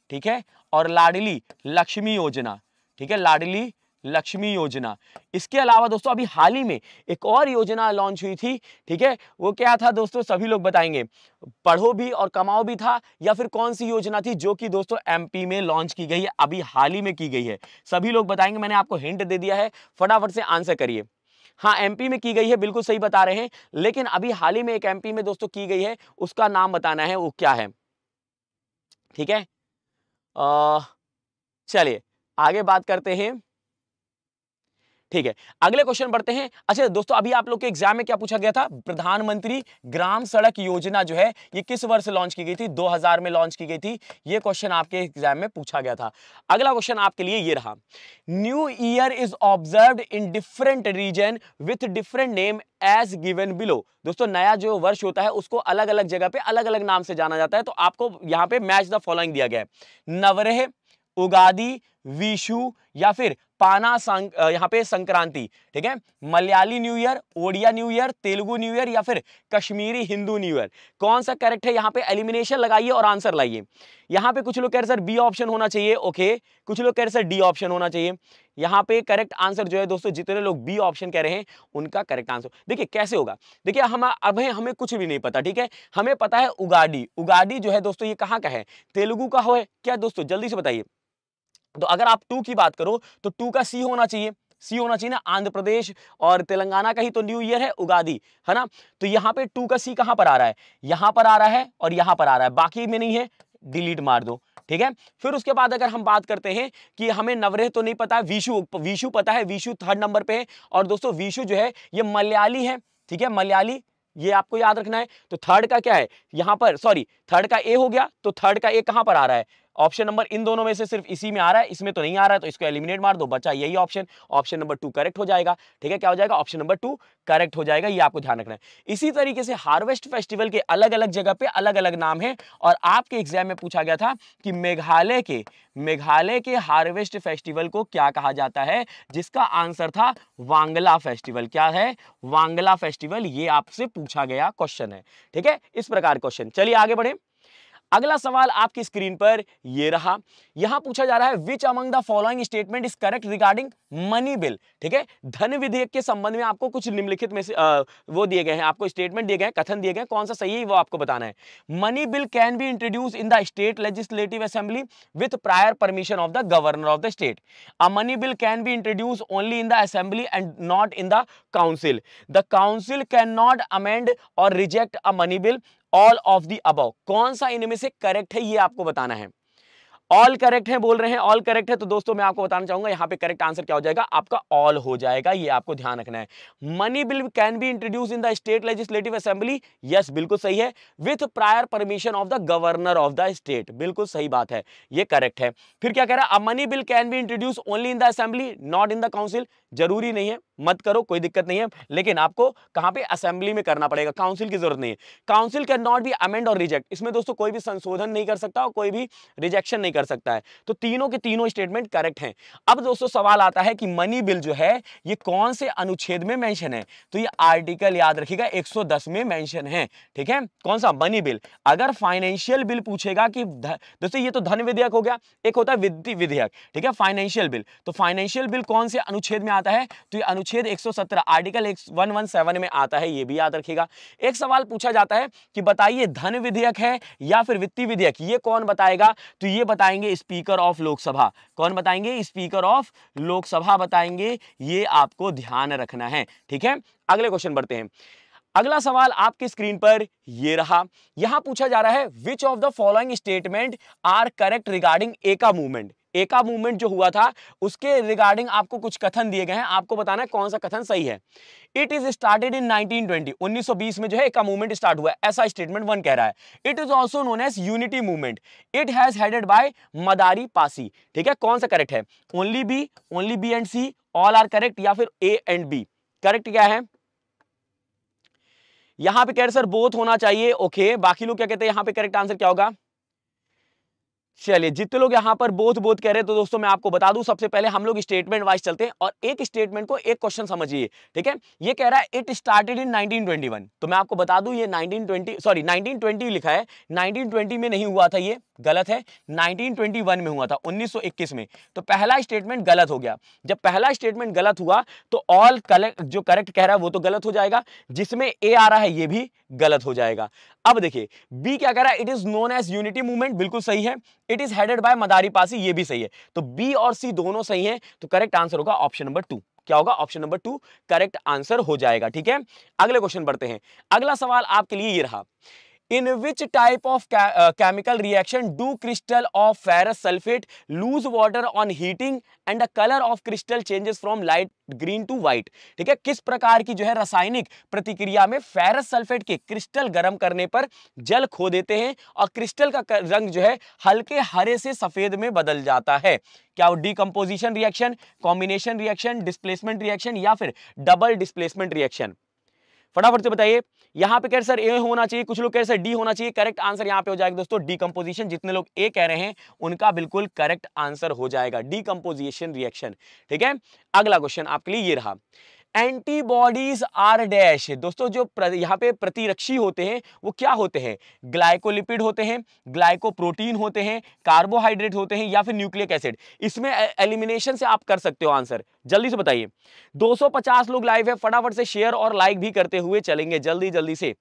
ठीक है और लाडली लक्ष्मी योजना ठीक है लाडली लक्ष्मी योजना इसके अलावा दोस्तों अभी हाल ही में एक और योजना लॉन्च हुई थी ठीक है वो क्या था दोस्तों सभी लोग बताएंगे पढ़ो भी और कमाओ भी था या फिर कौन सी योजना थी जो कि दोस्तों एमपी में लॉन्च की गई है अभी हाल ही में की गई है सभी लोग बताएंगे मैंने आपको हिंट दे दिया है फटाफट से आंसर करिए हाँ एमपी में की गई है बिल्कुल सही बता रहे हैं लेकिन अभी हाल ही में एक एमपी में दोस्तों की गई है उसका नाम बताना है वो क्या है ठीक है चलिए आगे बात करते हैं ठीक है अगले क्वेश्चन बढ़ते हैं अच्छा दोस्तों अभी आप लोग के एग्जाम में क्या पूछा गया था प्रधानमंत्री ग्राम सड़क योजना जो है ये किस वर्ष लॉन्च की गई थी 2000 में लॉन्च की गई थी ये क्वेश्चन आपके एग्जाम में पूछा गया था अगला क्वेश्चन आपके लिए ये रहा new year is observe in different region with different name as given below दोस्तों नया जो वर्ष होता है उसको अलग अलग जगह पे अलग अलग नाम से जाना जाता है तो आपको यहाँ पे मैच द फॉलोइंग दिया गया है नवरेह उगादी विशु या फिर पाना यहाँ पे संक्रांति ठीक है Malayali new year Odia new year Telugu new year या फिर कश्मीरी हिंदू न्यू ईयर कौन सा करेक्ट है यहाँ पे एलिमिनेशन लगाइए और आंसर लाइए यहाँ पे कुछ लोग कह रहे सर बी ऑप्शन होना चाहिए ओके कुछ लोग कह रहे सर डी ऑप्शन होना चाहिए यहाँ पे करेक्ट आंसर जो है दोस्तों जितने लोग बी ऑप्शन कह रहे हैं उनका करेक्ट आंसर देखिए कैसे होगा देखिए हम अब हमें कुछ भी नहीं पता ठीक है हमें पता है उगाडी उगाडी जो है दोस्तों ये कहाँ का है तेलुगु का हो है क्या दोस्तों जल्दी से बताइए तो अगर आप टू की बात करो तो टू का सी होना चाहिए सी होना चाहिए ना आंध्र प्रदेश और तेलंगाना का ही तो न्यू ईयर है उगादी है ना तो यहाँ पे टू का सी कहाँ पर आ रहा है यहाँ पर आ रहा है और यहाँ पर आ रहा है बाकी में नहीं है डिलीट मार दो ठीक है फिर उसके बाद अगर हम बात करते हैं कि हमें नवरेह तो नहीं पता विशु विशु पता है विशु थर्ड नंबर पर है और दोस्तों विशु जो है ये मलयाली है ठीक है मलयाली ये आपको याद रखना है तो थर्ड का क्या है यहाँ पर सॉरी थर्ड का ए हो गया तो थर्ड का ए कहाँ पर आ रहा है ऑप्शन नंबर इन दोनों में से सिर्फ इसी में आ रहा है इसमें तो नहीं आ रहा है तो इसको एलिमिनेट मार दो बचा यही option option number two correct हो जाएगा ठीक है क्या हो जाएगा ऑप्शन नंबर टू करेक्ट हो जाएगा ये आपको ध्यान रखना है इसी तरीके से हार्वेस्ट फेस्टिवल के अलग अलग जगह पे अलग अलग नाम है और आपके एग्जाम में पूछा गया था कि मेघालय के मेघालय के हार्वेस्ट फेस्टिवल को क्या कहा जाता है जिसका आंसर था वांगला फेस्टिवल क्या है वांगला फेस्टिवल ये आपसे पूछा गया क्वेश्चन है ठीक है इस प्रकार क्वेश्चन चलिए आगे बढ़े अगला सवाल आपकी स्क्रीन पर यह रहा यहां पूछा जा रहा है which among the following statement is correct regarding money bill ठीक है धन विधेयक के संबंध में आपको कुछ निम्नलिखित में से आ, वो दिए गए हैं आपको स्टेटमेंट दिए गए हैं कथन दिए गए हैं कौन सा सही है वो आपको बताना है money bill can be introduce in the state legislative assembly with prior permission of the governor of the state a money bill can be introduce only in the assembly and not in the council the council can not amend और reject a money bill all of the above कौन सा इनमें से correct है ये आपको बताना है ऑल करेक्ट है बोल रहे हैं ऑल करेक्ट है तो दोस्तों मैं आपको बताना चाहूंगा यहाँ पे करेक्ट आंसर क्या हो जाएगा आपका ऑल हो जाएगा ये आपको ध्यान रखना है money bill can be introduce in the state legislative assembly yes बिल्कुल सही है with prior permission of the governor of the state बिल्कुल सही बात है ये करेक्ट है फिर क्या कह रहा है money bill can be introduce only in the assembly not in the council जरूरी नहीं है मत करो कोई दिक्कत नहीं है लेकिन आपको कहां पे असेंबली में करना पड़ेगा काउंसिल की जरूरत नहीं है council can not be amend और रिजेक्ट इसमें दोस्तों कोई भी संशोधन नहीं कर सकता और कोई भी रिजेक्शन नहीं कर कर सकता है तो तीनों के तीनों स्टेटमेंट करेक्ट हैं अब दोस्तों सवाल आता है कि मनी बिल जो है ये कौन से अनुच्छेद में मेंशन है तो ये आर्टिकल याद रखिएगा 110 में मेंशन है ठीक है कौन सा मनी बिल अगर फाइनेंशियल बिल पूछेगा कि दोस्तों ये तो धन विधेयक हो गया एक होता है वित्तीय विधेयक ठीक है फाइनेंशियल बिल तो फाइनेंशियल बिल कौन से अनुच्छेद में आता है तो ये अनुच्छेद एक आर्टिकल एक में आता है ये भी याद रखेगा एक सवाल पूछा जाता है कि बताइए धन विधेयक है या फिर वित्तीय विधेयक ये कौन बताएगा तो ये बताएगा बताएंगे स्पीकर ऑफ लोकसभा कौन बताएंगे स्पीकर ऑफ लोकसभा बताएंगे ये आपको ध्यान रखना है ठीक है अगले क्वेश्चन बढ़ते हैं अगला सवाल आपके स्क्रीन पर यह रहा यहां पूछा जा रहा है which of the following statement are correct regarding Eka movement Eka movement जो हुआ था उसके रिगार्डिंग आपको कुछ कथन दिए गए हैं आपको बताना है कौन सा कथन सही है इट इज स्टार्टेड इन 1920 1920 में जो है एका मूवमेंट स्टार्ट हुआ ऐसा स्टेटमेंट वन कह रहा है it is also known as unity movement it has headed by Madari Pasi ठीक है कौन सा करेक्ट है only B only B and C all are correct या फिर ए एंड बी करेक्ट क्या है यहां पे कह रहे सर बोथ होना चाहिए ओके बाकी लोग क्या कहते हैं यहां पे करेक्ट आंसर क्या होगा चलिए जितने लोग यहाँ पर बोध बोध कह रहे हैं तो दोस्तों मैं आपको बता दूं सबसे पहले हम लोग स्टेटमेंट वाइज चलते हैं और एक स्टेटमेंट को एक क्वेश्चन समझिए ठीक है ये कह रहा है इट स्टार्टेड इन 1921 तो मैं आपको बता दूं ये 1920 सॉरी 1920 लिखा है 1920 में नहीं हुआ था ये गलत है 1921 में हुआ था 1921 में तो पहला स्टेटमेंट गलत हो गया जब पहला स्टेटमेंट गलत हुआ तो ऑल कलेक्ट जो करेक्ट कह रहा है वो तो गलत हो जाएगा जिसमें ए आ रहा है ये भी गलत हो जाएगा अब देखिए बी क्या कह रहा है it is known as unity movement बिल्कुल सही है it is headed by Madari Pasi ये भी सही है तो बी और सी दोनों सही है तो करेक्ट आंसर होगा ऑप्शन नंबर टू क्या होगा option number two correct answer हो जाएगा ठीक है अगले क्वेश्चन बढ़ते हैं अगला सवाल आपके लिए ये रहा in which type of chemical reaction do crystal of ferrous sulphate lose water on heating and and the color of crystal changes from green to white ठीक है किस प्रकार की जो है रासायनिक प्रतिक्रिया में फेरस सल्फेट के क्रिस्टल गर्म करने पर जल खो देते हैं और क्रिस्टल का रंग जो है हल्के हरे से सफेद में बदल जाता है क्या वो decomposition reaction combination reaction displacement reaction या फिर डबल डिस्प्लेसमेंट रिएक्शन फटाफट से बताइए यहाँ पे कह सर ए होना चाहिए कुछ लोग कह सर डी होना चाहिए करेक्ट आंसर यहाँ पे हो जाएगा दोस्तों डीकम्पोजिशन जितने लोग ए कह रहे हैं उनका बिल्कुल करेक्ट आंसर हो जाएगा डीकम्पोजिशन रिएक्शन ठीक है अगला क्वेश्चन आपके लिए ये रहा एंटीबॉडीज आर डैश दोस्तों जो यहाँ पे प्रतिरक्षी होते हैं वो क्या होते हैं ग्लाइकोलिपिड होते हैं ग्लाइकोप्रोटीन होते हैं कार्बोहाइड्रेट होते हैं या फिर न्यूक्लिक एसिड इसमें एलिमिनेशन से आप कर सकते हो आंसर जल्दी से बताइए 250 लोग लाइव है फटाफट से शेयर और लाइक भी करते हुए चलेंगे जल्दी जल्दी से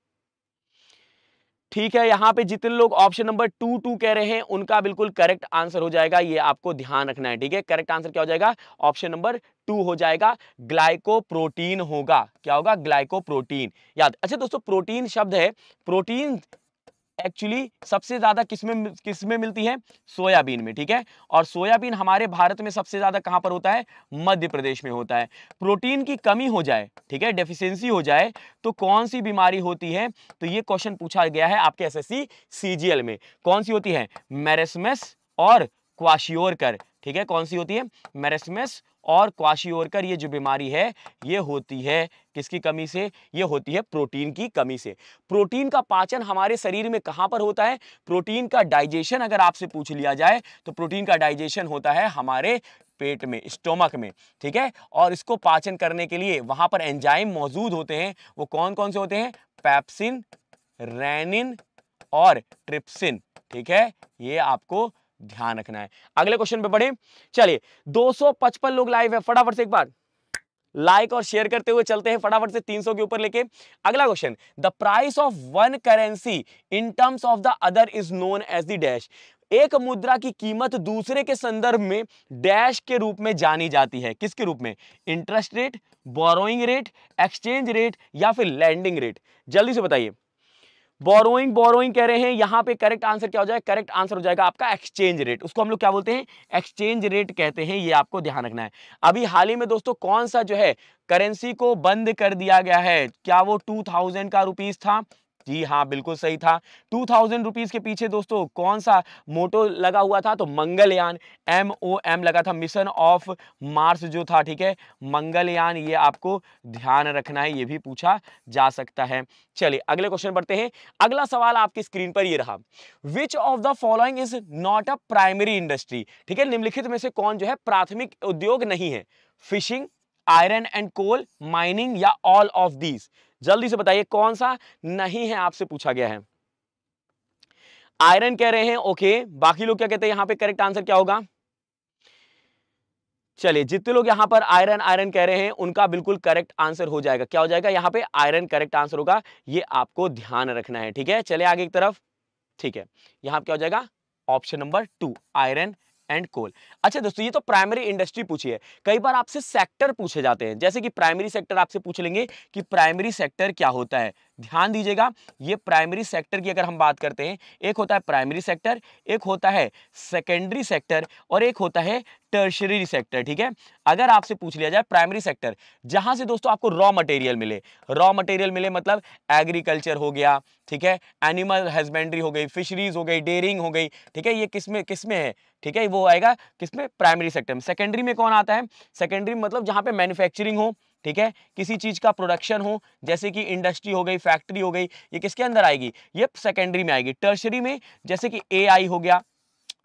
ठीक है यहाँ पे जितने लोग ऑप्शन नंबर टू टू कह रहे हैं उनका बिल्कुल करेक्ट आंसर हो जाएगा ये आपको ध्यान रखना है ठीक है करेक्ट आंसर क्या हो जाएगा ऑप्शन नंबर टू हो जाएगा ग्लाइकोप्रोटीन होगा क्या होगा ग्लाइकोप्रोटीन याद अच्छा दोस्तों प्रोटीन शब्द है प्रोटीन एक्चुअली सबसे ज़्यादा किसमें किसमें मिलती है सोयाबीन में ठीक है और सोयाबीन हमारे भारत में सबसे ज़्यादा कहां पर होता है मध्य प्रदेश में होता है प्रोटीन की कमी हो जाए ठीक है डेफिशिएंसी हो जाए तो कौन सी बीमारी होती है तो ये क्वेश्चन पूछा गया है आपके एसएससी सीजीएल में कौन सी होती है मैरसमस और क्वाशियोरकर ठीक है कौन सी होती है मैरसमस और क्वाशियोरकर ये जो बीमारी है ये होती है किसकी कमी से ये होती है प्रोटीन की कमी से प्रोटीन का पाचन हमारे शरीर में कहाँ पर होता है प्रोटीन का डाइजेशन अगर आपसे पूछ लिया जाए तो प्रोटीन का डाइजेशन होता है हमारे पेट में स्टोमक में ठीक है और इसको पाचन करने के लिए वहाँ पर एंजाइम मौजूद होते हैं वो कौन कौन से होते हैं पैप्सिन रैनिन और ट्रिप्सिन ठीक है ये आपको ध्यान रखना है अगले क्वेश्चन पे बढ़े चलिए 255 लोग लाइव है फटाफट से एक बार लाइक और शेयर करते हुए चलते हैं फटाफट से 300 के ऊपर लेके अगला question the price of one currency in terms of the other is known as the dash एक मुद्रा की कीमत दूसरे के संदर्भ में डैश के रूप में जानी जाती है किसके रूप में interest rate borrowing rate exchange rate या फिर लैंडिंग रेट जल्दी से बताइए बोरोइंग बोरोइंग कह रहे हैं यहाँ पे करेक्ट आंसर क्या हो जाएगा करेक्ट आंसर हो जाएगा आपका एक्सचेंज रेट उसको हम लोग क्या बोलते हैं एक्सचेंज रेट कहते हैं ये आपको ध्यान रखना है अभी हाल ही में दोस्तों कौन सा जो है करेंसी को बंद कर दिया गया है क्या वो टू थाउजेंड का रुपीज था जी हाँ बिल्कुल सही था टू थाउजेंड रुपीज़ के पीछे दोस्तों कौन सा मोटो लगा हुआ था तो मंगलयान एम ओ एम लगा था मिशन ऑफ मार्स जो था ठीक है मंगलयान ये आपको ध्यान रखना है ये भी पूछा जा सकता है चलिए अगले क्वेश्चन बढ़ते हैं अगला सवाल आपकी स्क्रीन पर ये रहा which of the following is not a primary industry ठीक है निम्नलिखित में से कौन जो है प्राथमिक उद्योग नहीं है fishing iron and coal mining या ऑल ऑफ दीज जल्दी से बताइए कौन सा नहीं है आपसे पूछा गया है आयरन कह रहे हैं ओके बाकी लोग क्या कहते हैं यहां पे करेक्ट आंसर क्या होगा चलिए जितने लोग यहां पर आयरन आयरन कह रहे हैं उनका बिल्कुल करेक्ट आंसर हो जाएगा क्या हो जाएगा यहां पे आयरन करेक्ट आंसर होगा ये आपको ध्यान रखना है ठीक है चले आगे की तरफ ठीक है यहां क्या हो जाएगा option number two iron and coal अच्छा दोस्तों ये तो प्राइमरी इंडस्ट्री पूछी है कई बार आपसे सेक्टर पूछे जाते हैं जैसे कि प्राइमरी सेक्टर आपसे पूछ लेंगे कि प्राइमरी सेक्टर क्या होता है ध्यान दीजिएगा ये प्राइमरी सेक्टर की अगर हम बात करते हैं एक होता है प्राइमरी सेक्टर एक होता है सेकेंडरी सेक्टर और एक होता है टर्शरी सेक्टर ठीक है अगर आपसे पूछ लिया जाए प्राइमरी सेक्टर जहां से दोस्तों आपको रॉ मटेरियल मिले रॉ मटेरियल मिले मतलब एग्रीकल्चर हो गया ठीक है एनिमल हस्बेंड्री हो गई फिशरीज हो गई डेयरिंग हो गई ठीक है ये किसमें किसमें है ठीक है वो आएगा किसमें प्राइमरी सेक्टर में सेकेंडरी में कौन आता है सेकेंडरी मतलब जहां पर मैन्युफैक्चरिंग हो ठीक है किसी चीज़ का प्रोडक्शन हो जैसे कि इंडस्ट्री हो गई फैक्ट्री हो गई ये किसके अंदर आएगी ये सेकेंडरी में आएगी टर्शरी में जैसे कि ए हो गया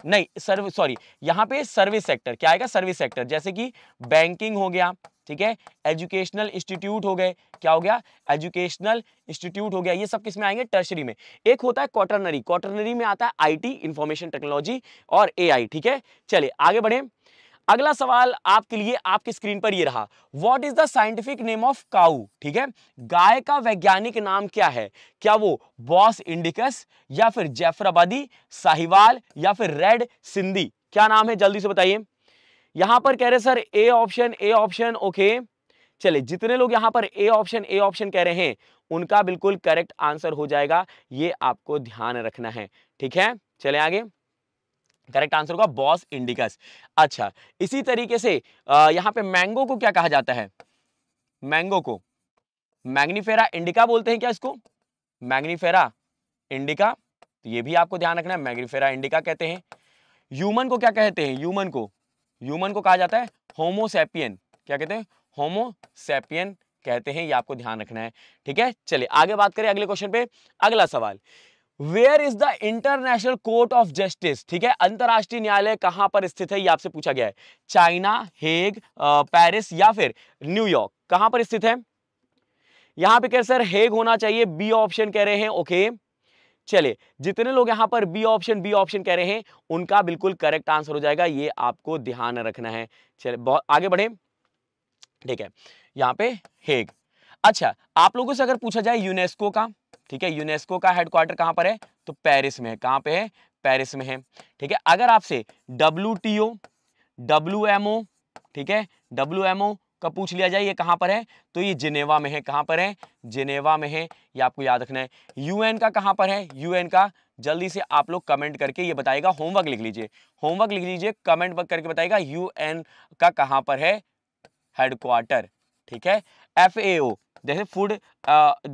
नहीं सर्व सॉरी यहाँ पे सर्विस सेक्टर क्या आएगा सर्विस सेक्टर जैसे कि बैंकिंग हो गया ठीक है एजुकेशनल इंस्टीट्यूट हो गए क्या हो गया एजुकेशनल इंस्टीट्यूट हो गया ये सब किस में आएंगे टर्शरी में एक होता है क्वार्टरनरी क्वार्टरनरी में आता है आईटी इंफॉर्मेशन टेक्नोलॉजी और एआई ठीक है चलिए आगे बढ़े अगला सवाल आपके लिए आपके स्क्रीन पर ये रहा what is the scientific name of cow ठीक है गाय का वैज्ञानिक नाम क्या है क्या वो बॉस इंडिकस या फिर जैफराबादी साहिवाल या फिर रेड सिंधी क्या नाम है जल्दी से बताइए यहां पर कह रहे sir A option A option okay चले जितने लोग यहां पर ए ऑप्शन ए ऑप्शन कह रहे हैं उनका बिल्कुल करेक्ट आंसर हो जाएगा ये आपको ध्यान रखना है ठीक है चले आगे करेक्ट आंसर होगा बॉस इंडिकस अच्छा इसी तरीके से यहां पे मैंगो को क्या कहा जाता है मैंगो को मैग्नीफेरा इंडिका बोलते हैं क्या इसको मैग्नीफेरा इंडिका तो ये भी आपको ध्यान रखना है मैग्नीफेरा इंडिका कहते हैं ह्यूमन को क्या कहते हैं ह्यूमन को ह्यूमन को कहा जाता है होमोसेपियन क्या कहते हैं होमोसेपियन कहते हैं ये आपको ध्यान रखना है ठीक है चलिए आगे बात करें अगले क्वेश्चन पे अगला सवाल where is the international court of justice ठीक है अंतरराष्ट्रीय न्यायालय कहां पर स्थित है ये आपसे पूछा गया है चाइना हेग पेरिस या फिर न्यूयॉर्क कहां पर स्थित है यहां पे कह सर हेग होना चाहिए बी ऑप्शन कह रहे हैं ओके चलिए जितने लोग यहां पर बी ऑप्शन बी ऑप्शन कह रहे हैं उनका बिल्कुल करेक्ट आंसर हो जाएगा ये आपको ध्यान रखना है चलिए बहुत आगे बढ़े ठीक है यहां पे हेग अच्छा आप लोगों से अगर पूछा जाए यूनेस्को का ठीक है यूनेस्को का हेडक्वार्टर कहां पर है तो पेरिस में है कहां पे है पेरिस में है ठीक है अगर आपसे W T O W M O ठीक है डब्ल्यू एम ओ का पूछ लिया जाए ये कहां पर है तो ये जिनेवा में है कहां पर है जिनेवा में है ये आपको याद रखना है यूएन का कहां पर है यूएन का जल्दी से आप लोग कमेंट करके ये बताएगा होमवर्क लिख लीजिए होमवर्क लिख लीजिए कमेंट करके बताएगा यूएन का कहां पर है हेडक्वार्टर ठीक है एफ जैसे फूड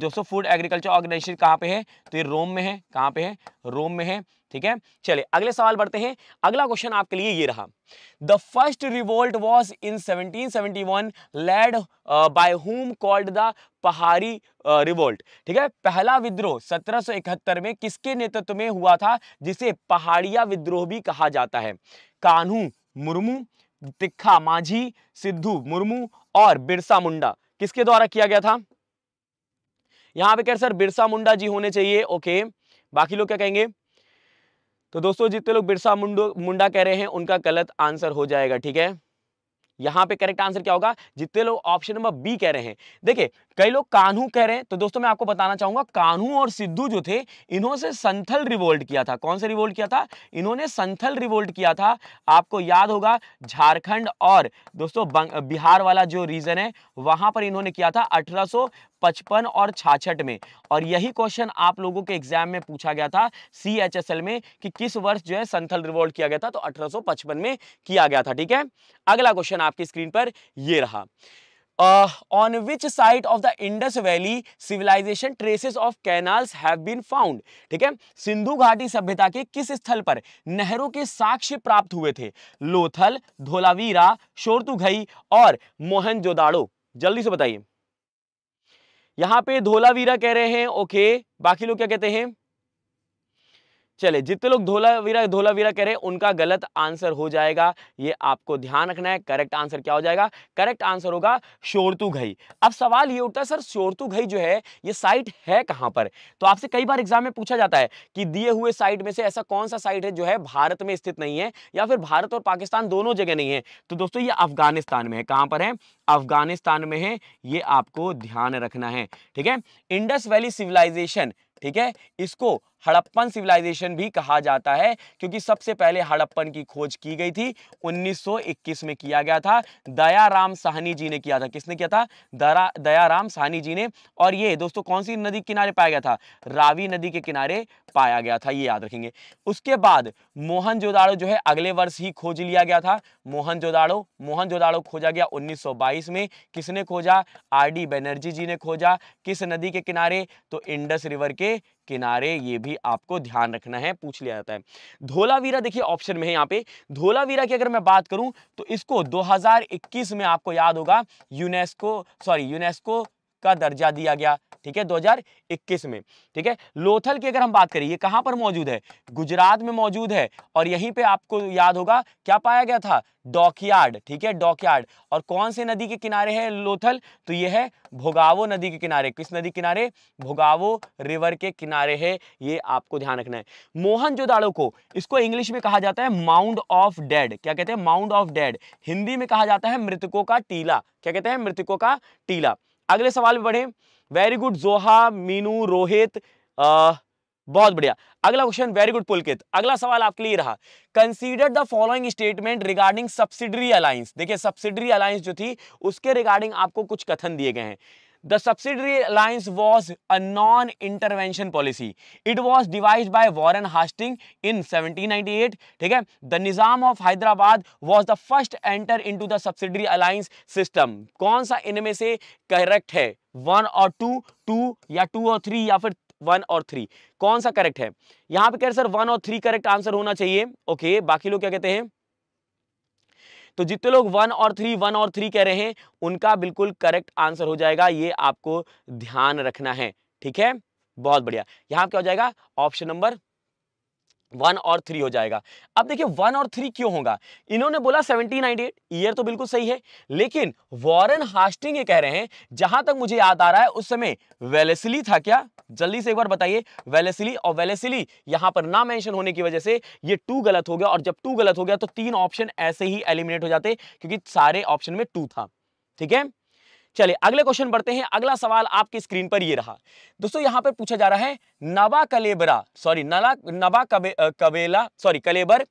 दोस्तों फूड एग्रीकल्चर ऑर्गेनाइजेशन कहाँ पे है तो ये रोम में है कहाँ पे है रोम में है ठीक है चलिए अगले सवाल बढ़ते हैं अगला क्वेश्चन आपके लिए ये रहा the first revolt was in 1771 led by whom called the Pahadi revolt ठीक है पहला विद्रोह 1771 में किसके नेतृत्व में हुआ था जिसे पहाड़िया विद्रोह भी कहा जाता है कान्हू मुर्मू तिखा माझी सिद्धू मुर्मू और बिरसा मुंडा किसके द्वारा किया गया था यहां पे कह सर बिरसा मुंडा जी होने चाहिए ओके बाकी लोग क्या कहेंगे तो दोस्तों जितने लोग बिरसा मुंडो मुंडा कह रहे हैं उनका गलत आंसर हो जाएगा ठीक है यहां पे करेक्ट आंसर क्या होगा जितने लोग ऑप्शन नंबर बी कह रहे हैं देखिए कई लोग कानू कह रहे हैं तो दोस्तों मैं आपको बताना चाहूंगा कानू और सिद्धू जो थे इन्होंने संथल रिवोल्ट किया था कौन से रिवोल्ट किया था इन्होंने संथल रिवोल्ट किया था आपको याद होगा झारखंड और दोस्तों बिहार वाला जो रीजन है वहां पर इन्होंने किया था अठारह पचपन और छाछठ में और यही क्वेश्चन आप लोगों के एग्जाम में पूछा गया था सी एच एस एल में कि किस वर्ष जो है संथल रिवोल्ट किया गया था तो 1855 में किया गया था ठीक है अगला क्वेश्चन आपकी स्क्रीन पर ये रहा on which site of the Indus valley civilisation traces of canals have been found ठीक है सिंधु घाटी सभ्यता के किस स्थल पर नहरों के साक्ष्य प्राप्त हुए थे लोथल धोलावीरा शोरतुघई और मोहनजोदाड़ो जल्दी से बताइए यहां पे धोलावीरा कह रहे हैं ओके बाकी लोग क्या कहते हैं चले जितने लोग धोला धोलावीरा कह रहे हैं उनका गलत आंसर हो जाएगा ये आपको ध्यान रखना है करेक्ट आंसर क्या हो जाएगा करेक्ट आंसर होगा शोरतु घई अब सवाल ये उठता है सर शोरतू घई जो है ये साइट है कहां पर तो आपसे कई बार एग्जाम में पूछा जाता है कि दिए हुए साइट में से ऐसा कौन सा साइट है जो है भारत में स्थित नहीं है या फिर भारत और पाकिस्तान दोनों जगह नहीं है तो दोस्तों ये अफगानिस्तान में है कहां पर है अफगानिस्तान में है ये आपको ध्यान रखना है ठीक है इंडस वैली सिविलाइजेशन ठीक है इसको हड़प्पन सिविलाइजेशन भी कहा जाता है क्योंकि सबसे पहले हड़प्पन की खोज की गई थी 1921 में किया गया था दयाराम साहनी जी ने किया था किसने किया था दया दयाराम साहनी जी ने और ये दोस्तों कौन सी नदी किनारे पाया गया था रावी नदी के किनारे पाया गया था ये याद रखेंगे उसके बाद मोहन जोदाड़ो जो है अगले वर्ष ही खोज लिया गया था मोहन जोदाड़ो मोहन जोदाड़ो खोजा गया 1922 में किसने खोजा आर डी बनर्जी जी ने खोजा किस नदी के किनारे तो इंडस रिवर के किनारे ये भी आपको ध्यान रखना है पूछ लिया जाता है धोलावीरा देखिए ऑप्शन में है यहाँ पे धोलावीरा की अगर मैं बात करूं तो इसको 2021 में आपको याद होगा यूनेस्को सॉरी यूनेस्को का दर्जा दिया गया ठीक है 2021 में ठीक है लोथल की अगर हम बात करें ये कहां पर मौजूद है गुजरात में मौजूद है और यहीं पे आपको याद होगा क्या पाया गया था डॉकयार्ड ठीक है डॉकयार्ड और कौन से नदी के किनारे है लोथल तो ये है भोगावो नदी के किनारे किस नदी किनारे भोगावो रिवर के किनारे है ये आपको ध्यान रखना है मोहन जोदाड़ो को इसको इंग्लिश में कहा जाता है माउंड ऑफ डेड क्या कहते हैं माउंड ऑफ डेड हिंदी में कहा जाता है मृतकों का टीला क्या कहते हैं मृतकों का टीला अगले सवाल में बढ़े वेरी गुड जोहा मीनू रोहित बहुत बढ़िया अगला क्वेश्चन वेरी गुड पुलकित अगला सवाल आपके लिए रहा consider the following statement regarding subsidiary alliance देखिए सब्सिडरी अलायंस जो थी उसके रिगार्डिंग आपको कुछ कथन दिए गए हैं the subsidiary alliance was a non intervention policy it was devise by Warren Hasting in 1798, ठीक है the Nizam of Hyderabad was the first enter in to the subsidiary alliance system कौन सा इनमें से करेक्ट है वन और टू टू या two और थ्री या फिर वन और थ्री कौन सा करेक्ट है यहां पे कह रहे सर वन और थ्री करेक्ट आंसर होना चाहिए ओके बाकी लोग क्या कहते हैं तो जितने लोग वन और थ्री वन और थ्री कह रहे हैं उनका बिल्कुल करेक्ट आंसर हो जाएगा ये आपको ध्यान रखना है ठीक है बहुत बढ़िया यहां क्या हो जाएगा ऑप्शन नंबर वन और थ्री हो जाएगा अब देखिए वन और थ्री क्यों होगा इन्होंने बोला 1798 ईयर तो बिल्कुल सही है लेकिन वॉरेन हास्टिंग ये कह रहे हैं जहां तक मुझे याद आ रहा है उस समय वेलेसली था क्या जल्दी से एक बार बताइए वेलेसली और वेलेसली यहां पर ना मेंशन होने की वजह से ये टू गलत हो गया और जब टू गलत हो गया तो तीन ऑप्शन ऐसे ही एलिमिनेट हो जाते क्योंकि सारे ऑप्शन में टू था ठीक है चले अगले क्वेश्चन बढ़ते हैं अगला सवाल आपकी स्क्रीन पर ये रहा दोस्तों यहां पर पूछा जा रहा है नवा कलेबरा सॉरी नला नवा कबे, कबेला sorry Kalebar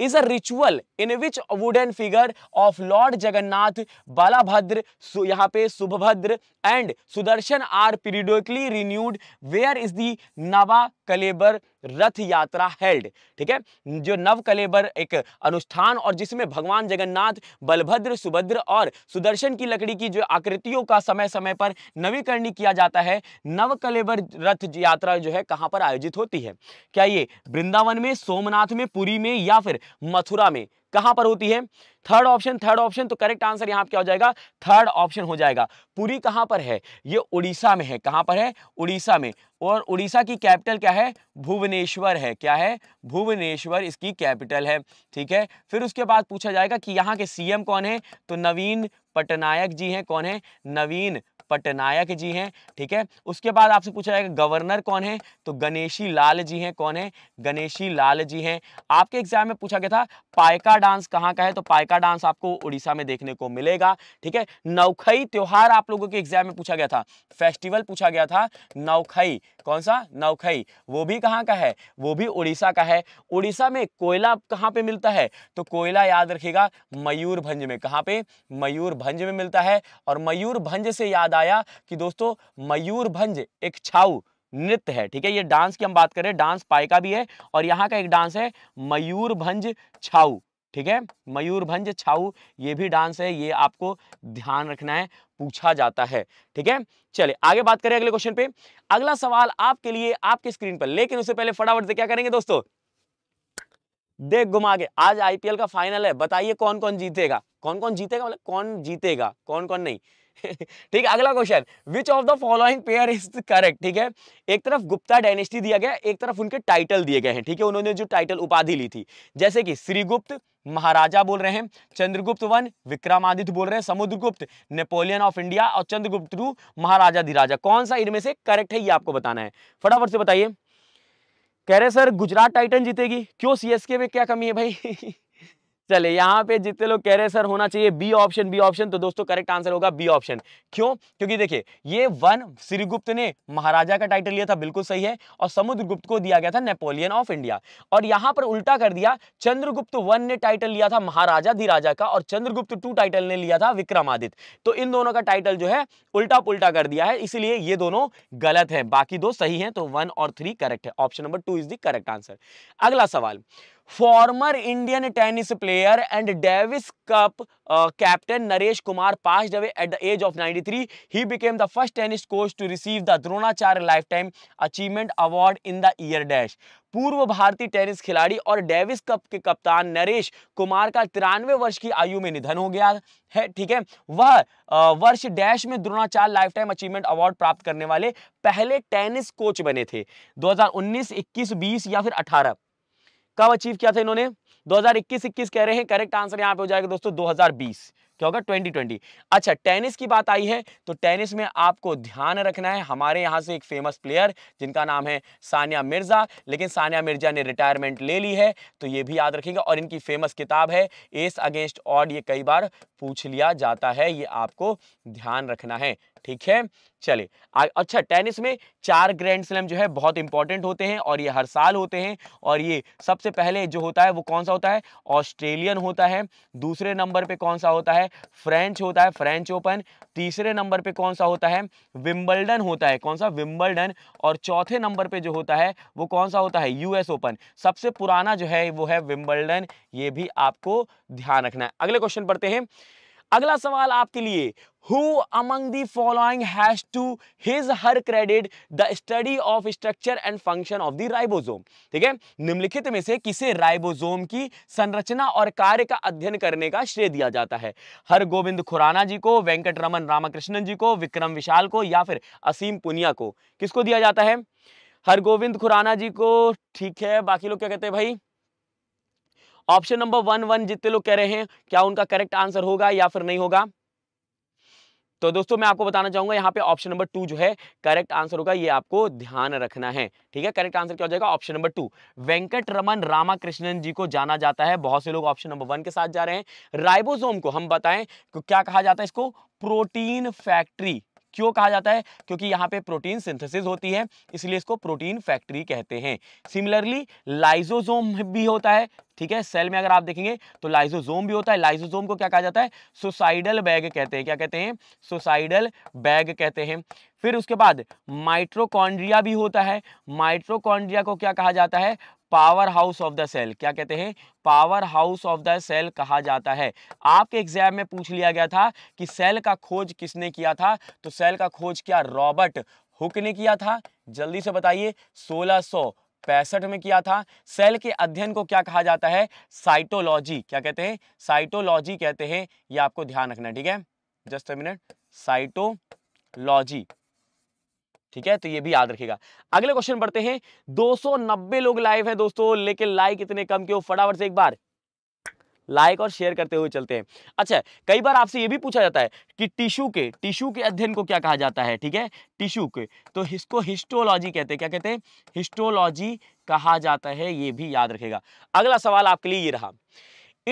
is a ritual in which wooden figure of lord Jagannath Balabhadra यहाँ पे Subhadra and Sudarshan are periodically renewed where is दवा कलेबर रथ यात्रा हेल्ड ठीक है जो नव कलेबर एक अनुष्ठान और जिसमें भगवान जगन्नाथ बलभद्र सुभद्र और सुदर्शन की लकड़ी की जो आकृतियों का समय समय पर नवीकरणी किया जाता है नव कलेबर रथ यात्रा जो है कहाँ पर आयोजित होती है क्या ये वृंदावन में सोमनाथ में पुरी में या फिर मथुरा में कहां पर होती है थर्ड ऑप्शन थर्ड ऑप्शन तो करेक्ट आंसर यहां क्या हो जाएगा थर्ड ऑप्शन हो जाएगा पुरी कहां पर है ये उड़ीसा में है कहां पर है उड़ीसा में और उड़ीसा की कैपिटल क्या है भुवनेश्वर है क्या है भुवनेश्वर इसकी कैपिटल है ठीक है फिर उसके बाद पूछा जाएगा कि यहाँ के सीएम कौन है तो नवीन पटनायक जी हैं कौन है नवीन पटनायक जी हैं ठीक है उसके बाद आपसे पूछा जाएगा गवर्नर कौन है तो गणेशी लाल जी हैं कौन है गणेशी लाल जी हैं आपके एग्जाम में पूछा गया था पायका डांस कहाँ का है तो पायका डांस आपको उड़ीसा में देखने को मिलेगा ठीक है नौखई त्यौहार आप लोगों के एग्जाम में पूछा गया था फेस्टिवल पूछा गया था नौखई कौन सा नौखई वो भी कहाँ का है वो भी उड़ीसा का है उड़ीसा में कोयला कहाँ पे मिलता है तो कोयला याद रखेगा मयूरभंज में कहाँ पे मयूरभंज में मिलता है और मयूरभंज से याद बताया कि दोस्तों मयूर भंज एक छाऊ नृत्य है ठीक है ये डांस की हम बात करें डांस पाइका भी है और यहाँ का एक डांस है मयूर भंज छाऊ ठीक है मयूर भंज छाऊ ये भी डांस है ये आपको ध्यान रखना है पूछा जाता है ठीक है चले आगे बात करें अगले क्वेश्चन पे अगला सवाल आपके लिए आपके स्क्रीन पर लेकिन उससे पहले फटाफट से क्या करेंगे दोस्तों देख घुमा के आज आईपीएल का फाइनल है बताइए कौन कौन जीतेगा कौन कौन जीतेगा मतलब कौन जीतेगा कौन कौन नहीं ठीक है अगला question which of the following pair is correct ठीक है एक तरफ गुप्ता डायनेस्टी दिया गया एक तरफ उनके टाइटल दिए गए हैं ठीक है उन्होंने जो टाइटल उपाधि ली थी जैसे कि श्रीगुप्त महाराजा बोल रहे हैं चंद्रगुप्त वन विक्रमादित्य बोल रहे हैं समुद्रगुप्त नेपोलियन ऑफ इंडिया और चंद्रगुप्त टू महाराजा धीराजा कौन सा इनमें से करेक्ट है ये आपको बताना है फटाफट से बताइए कह रहे सर गुजरात टाइटन जीतेगी क्यों सीएसके में क्या कमी है भाई चले यहाँ पे जितने लोग कह रहे हैं सर होना चाहिए बी ऑप्शन बी ऑप्शन तो दोस्तों करेक्ट आंसर होगा बी ऑप्शन क्यों क्योंकि देखिए ये वन श्रीगुप्त ने महाराजा का टाइटल लिया था बिल्कुल सही है और समुद्रगुप्त को दिया गया था नेपोलियन ऑफ इंडिया और यहाँ पर उल्टा कर दिया चंद्रगुप्त वन ने टाइटल लिया था महाराजा धीराजा का और चंद्रगुप्त टू टाइटल ने लिया था विक्रमादित्य तो इन दोनों का टाइटल जो है उल्टा पुलटा कर दिया है इसीलिए ये दोनों गलत है बाकी दो सही है तो वन और थ्री करेक्ट है option number two is the correct answer अगला सवाल former Indian tennis player and Davis cup captain Naresh Kumar passed away at the age of 93 he became the first tennis coach to receive the Dronacharya life time achievement award in the year dash पूर्व भारतीय tennis खिलाड़ी और Davis cup के कप्तान नरेश कुमार का तिरानवे वर्ष की आयु में निधन हो गया है ठीक है वह वर्ष डैश में Dronacharya life time achievement award प्राप्त करने वाले पहले टेनिस कोच बने थे दो हजार उन्नीस इक्कीस बीस या फिर अठारह कब अचीव किया था इन्होंने 2021-21 कह रहे हैं करेक्ट आंसर यहाँ पे हो जाएगा दोस्तों 2020 क्या होगा 2020 अच्छा टेनिस की बात आई है तो टेनिस में आपको ध्यान रखना है हमारे यहाँ से एक फेमस प्लेयर जिनका नाम है सानिया मिर्जा लेकिन सानिया मिर्जा ने रिटायरमेंट ले ली है तो ये भी याद रखेंगे और इनकी फेमस किताब है एस अगेंस्ट ऑड ये कई बार पूछ लिया जाता है ये आपको ध्यान रखना है ठीक है चलिए अच्छा टेनिस में चार ग्रैंड स्लैम जो है बहुत इंपॉर्टेंट होते हैं और ये हर साल होते हैं और ये सबसे पहले जो होता है वो कौन सा होता है ऑस्ट्रेलियन होता है दूसरे नंबर पे कौन सा होता है फ्रेंच होता है फ्रेंच ओपन तीसरे नंबर पे कौन सा होता है विम्बल्डन होता है कौन सा विम्बल्डन और चौथे नंबर पर जो होता है वो कौन सा होता है यूएस ओपन सबसे पुराना जो है वो है विम्बल्डन ये भी आपको ध्यान रखना है अगले क्वेश्चन पढ़ते हैं अगला सवाल आपके लिए who among the following has to his her credit the study of structure and function of the ribosome ठीक है निम्नलिखित में से किसे राइबोजोम की संरचना और कार्य का अध्ययन करने का श्रेय दिया जाता है हर गोविंद खुराना जी को वेंकट रमन रामाकृष्णन जी को विक्रम विशाल को या फिर असीम पुनिया को किसको दिया जाता है हर गोविंद खुराना जी को ठीक है बाकी लोग क्या कहते हैं भाई ऑप्शन नंबर वन वन जितने लोग कह रहे हैं क्या उनका करेक्ट आंसर होगा या फिर नहीं होगा तो दोस्तों मैं आपको बताना चाहूंगा यहाँ पे ऑप्शन नंबर टू जो है करेक्ट आंसर होगा ये आपको ध्यान रखना है ठीक है करेक्ट आंसर क्या हो जाएगा option number two Venkat Raman Ramakrishnan ji को जाना जाता है बहुत से लोग ऑप्शन नंबर वन के साथ जा रहे हैं राइबोसोम को हम बताएं तो क्या कहा जाता है इसको प्रोटीन फैक्ट्री क्यों कहा जाता है क्योंकि यहाँ पे प्रोटीन सिंथेसिस होती है इसलिए इसको प्रोटीन फैक्ट्री कहते हैं सिमिलरली लाइजोजोम भी होता है ठीक है सेल में अगर आप देखेंगे तो लाइजोजोम भी होता है लाइजोजोम को क्या कहा जाता है सुसाइडल बैग कहते हैं क्या कहते हैं सुसाइडल बैग कहते हैं फिर उसके बाद माइट्रोकॉन्ड्रिया भी होता है माइट्रोकॉन्ड्रिया को क्या कहा जाता है power house of the cell क्या कहते हैं power house of the cell कहा जाता है आपके एग्जाम में पूछ लिया गया था कि सेल का खोज किसने किया था तो सेल का खोज क्या रॉबर्ट हुक ने किया था जल्दी से बताइए 1600 पैंसठ में किया था सेल के अध्ययन को क्या कहा जाता है साइटोलॉजी क्या कहते हैं साइटोलॉजी कहते हैं ये आपको ध्यान रखना ठीक है जस्ट अ मिनट साइटोलॉजी ठीक है तो ये भी याद रखिएगा अगले क्वेश्चन बढ़ते हैं 290 लोग लाइव हैं दोस्तों लेकिन लाइक इतने कम क्यों फटाफट से एक बार लाइक और शेयर करते हुए चलते हैं अच्छा कई बार आपसे ये भी पूछा जाता है कि टिश्यू के टिश्यू के अध्ययन को क्या कहा जाता है ठीक है टिश्यू के तो इसको हिस्टोलॉजी कहते हैं क्या कहते हैं हिस्टोलॉजी कहा जाता है ये भी याद रखेगा अगला सवाल आपके लिए ये रहा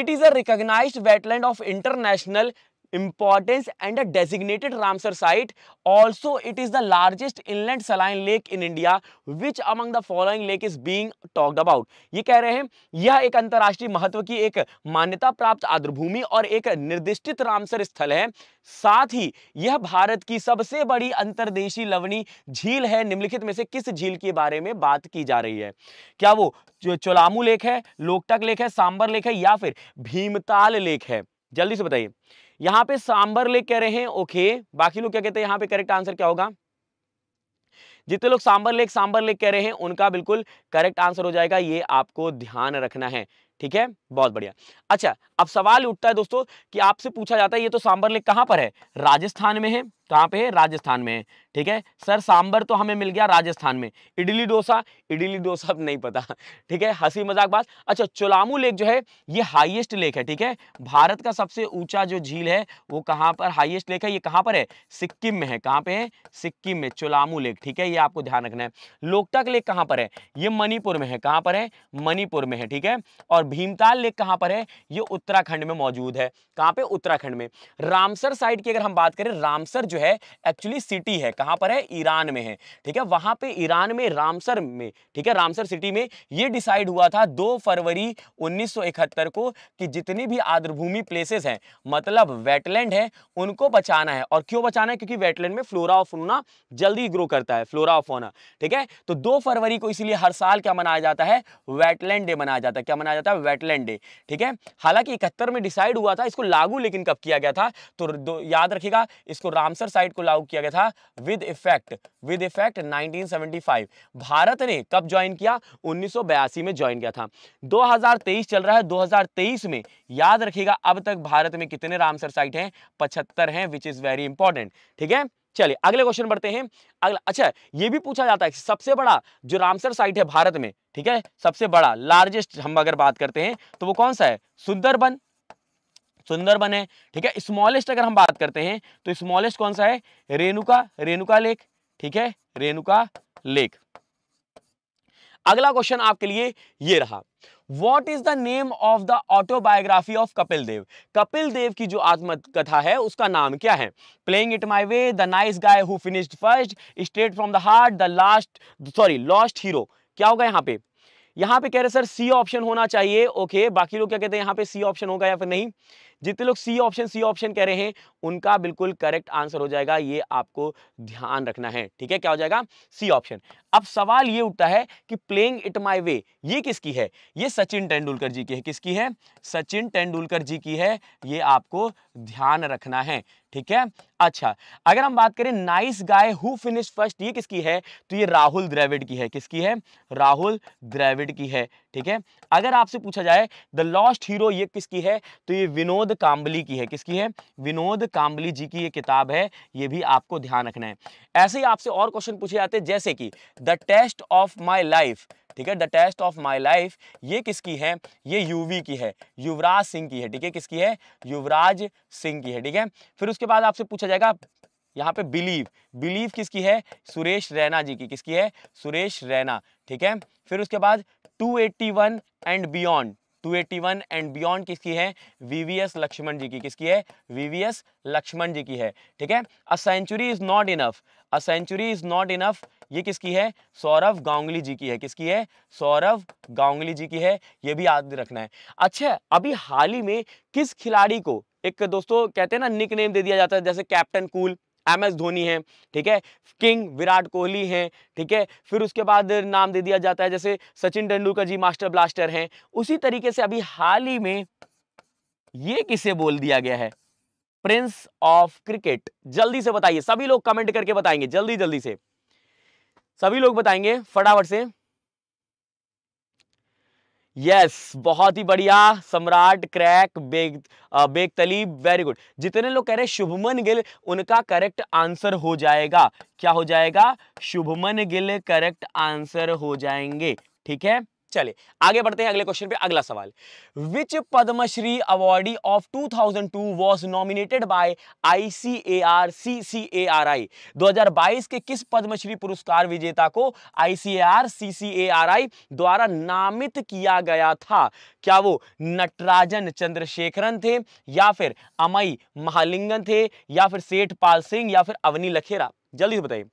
it is a recognised wetland of international importance and a designated Ramsar site. Also, it is the largest inland saline lake in India. Which among the following lake is being talked about? ये कह रहे हैं यह एक अंतर्राष्ट्रीय महत्व की एक मान्यता प्राप्त आर्द्रभूमि और एक निर्दिष्टित रामसर स्थल है साथ ही यह भारत की सबसे बड़ी अंतर्देशी लवणी झील है निम्नलिखित में से किस झील के बारे में बात की जा रही है क्या वो चोलामू लेक है लोकटक लेक है सांबर लेक है या फिर भीमताल लेक है जल्दी से बताइए यहां पे सांबर लेक कह रहे हैं ओके बाकी लोग क्या कहते हैं यहां पे करेक्ट आंसर क्या होगा जितने लोग सांबर लेक सांबर लेक कह रहे हैं उनका बिल्कुल करेक्ट आंसर हो जाएगा ये आपको ध्यान रखना है ठीक है बहुत बढ़िया अच्छा अब सवाल उठता है दोस्तों कि आपसे पूछा जाता है ये तो सांबर लेक कहां पर है राजस्थान में है कहाँ तो पे राजस्थान में है ठीक है सर सांबर तो हमें मिल गया राजस्थान में इडली डोसा इडली डोसा अब नहीं पता ठीक है हंसी मजाक बात अच्छा चोलामू लेक जो है ये हाईएस्ट लेक है ठीक है भारत का सबसे ऊंचा जो झील है वो कहाँ पर हाईएस्ट लेक है ये कहाँ पर है सिक्किम में है कहाँ पे है सिक्किम में चोलामू लेक ठीक है ये आपको ध्यान रखना है लोकटक लेक कहाँ पर है ये मणिपुर में है कहाँ पर है मणिपुर में है ठीक है और भीमताल लेक कहाँ पर है ये उत्तराखंड में मौजूद है कहाँ पे उत्तराखंड में रामसर साइड की अगर हम बात करें रामसर जो है एक्चुअली सिटी है कहां पर है ईरान में है ठीक है वहां पे ईरान में रामसर में ठीक है रामसर सिटी में ये डिसाइड हुआ था 2 फरवरी 1971 को कि जितनी भी आर्द्रभूमि प्लेसेस हैं मतलब वेटलैंड है उनको बचाना है और क्यों बचाना है क्योंकि वेटलैंड में फ्लोरा ऑफ फोना जल्दी ग्रो करता है फ्लोरा ऑफ फोना ठीक है तो दो फरवरी को इसलिए हर साल क्या मनाया जाता है वेटलैंड डे मनाया जाता है क्या मनाया जाता है वेटलैंड डे ठीक है हालांकि इकहत्तर में डिसाइड हुआ था इसको लागू लेकिन कब किया गया था तो याद रखेगा इसको रामसर एक्सरसाइज को लागू किया गया था विद इफेक्ट विद इफेक्ट 1975 भारत ने कब ज्वाइन किया 1982 में ज्वाइन किया था 2023 चल रहा है 2023 में याद रखिएगा अब तक भारत में कितने रामसर साइट हैं पचहत्तर हैं विच इज वेरी इंपॉर्टेंट ठीक है चलिए अगले क्वेश्चन बढ़ते हैं अगला अच्छा ये भी पूछा जाता है सबसे बड़ा जो रामसर साइट है भारत में ठीक है सबसे बड़ा लार्जेस्ट हम अगर बात करते हैं तो वो कौन सा है सुंदरबन सुंदर है ठीक है स्मॉलेस्ट अगर हम बात करते हैं तो स्मॉलेस्ट कौन सा है रेणुका रेणुका लेक ठीक है रेणुका लेक अगला क्वेश्चन आपके लिए ये रहा what is the name of the autobiography of Kapil Dev Kapil Dev की जो आत्मकथा है उसका नाम क्या है playing it my way the nice guy who finished first straight from the heart the last sorry lost hero क्या होगा यहाँ पे यहाँ पे कह रहे सर सी ऑप्शन होना चाहिए ओके बाकी लोग क्या कहते हैं यहाँ पे सी ऑप्शन होगा या फिर नहीं जितने लोग सी ऑप्शन सी ऑप्शन कह रहे हैं उनका बिल्कुल करेक्ट आंसर हो जाएगा ये आपको ध्यान रखना है ठीक है क्या हो जाएगा सी ऑप्शन अब सवाल ये उठता है कि प्लेइंग इट माई वे ये किसकी है ये सचिन तेंदुलकर जी की है किसकी है सचिन तेंदुलकर जी की है ये आपको ध्यान रखना है ठीक है अच्छा अगर हम बात करें nice guy who finish first ये किसकी है तो ये राहुल द्रविड की है किसकी है राहुल द्रविड की है ठीक है अगर आपसे पूछा जाए द लॉस्ट हीरो ये किसकी है तो ये विनोद काम्बली की है किसकी है विनोद काम्बली जी की ये किताब है ये भी आपको ध्यान रखना है ऐसे ही आपसे और क्वेश्चन पूछे जाते हैं जैसे कि the test of my life ठीक है the test of my life ये किसकी है ये यूवी की है युवराज सिंह की है ठीक है किसकी है युवराज सिंह की है ठीक है फिर उसके बाद आपसे पूछा जाएगा यहाँ पे बिलीव बिलीव किसकी है सुरेश रैना जी की किसकी है सुरेश रैना ठीक है फिर उसके बाद 281 and beyond one and beyond किसकी है वीवीएस लक्ष्मण जी की किसकी है वीवीएस लक्ष्मण जी की है ठीक है a century is not enough a century is not enough ये किसकी है सौरभ गांगुली जी की है किसकी है सौरभ गांगुली जी की है ये भी याद रखना है अच्छा अभी हाल ही में किस खिलाड़ी को एक दोस्तों कहते हैं ना निक दे दिया जाता है जैसे captain cool M S Dhoni है ठीक है किंग विराट कोहली हैं ठीक है फिर उसके बाद नाम दे दिया जाता है जैसे सचिन तेंदुलकर जी मास्टर ब्लास्टर हैं उसी तरीके से अभी हाल ही में ये किसे बोल दिया गया है प्रिंस ऑफ क्रिकेट जल्दी से बताइए सभी लोग कमेंट करके बताएंगे जल्दी जल्दी से सभी लोग बताएंगे फटाफट से यस yes, बहुत ही बढ़िया सम्राट क्रैक बेग बेगतली तलीब वेरी गुड जितने लोग कह रहे शुभमन गिल उनका करेक्ट आंसर हो जाएगा क्या हो जाएगा शुभमन गिल करेक्ट आंसर हो जाएंगे ठीक है चलिए आगे बढ़ते हैं अगले क्वेश्चन पे अगला सवाल which Padma Shri awardee of 2002 was nominated by ICAR CCARI 2022 के किस पद्मश्री पुरस्कार विजेता को आईसीएआर सीसीएआरआई द्वारा नामित किया गया था क्या वो नटराजन चंद्रशेखरन थे या फिर अमई महालिंगन थे या फिर सेठ पाल सिंह या फिर अवनी लखेरा जल्दी से बताइए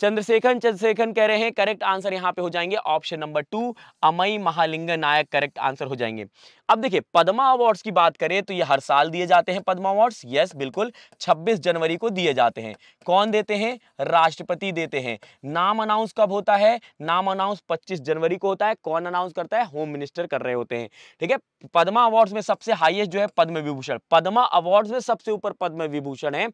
चंद्रशेखर चंद्रशेखर कह रहे हैं करेक्ट आंसर यहाँ पे हो जाएंगे option number two Amai Mahalinga Naik correct answer हो जाएंगे अब देखिए पद्मा अवार्ड्स की बात करें तो ये हर साल दिए जाते हैं पद्मा अवार्ड्स यस बिल्कुल 26 जनवरी को दिए जाते हैं कौन देते हैं राष्ट्रपति देते हैं नाम अनाउंस कब होता है नाम अनाउंस 25 जनवरी को होता है कौन अनाउंस करता है होम मिनिस्टर कर रहे होते हैं ठीक है पद्मा अवार्ड्स में सबसे हाइएस्ट जो है पद्म विभूषण पद्मा अवार्ड्स में सबसे ऊपर पद्म विभूषण है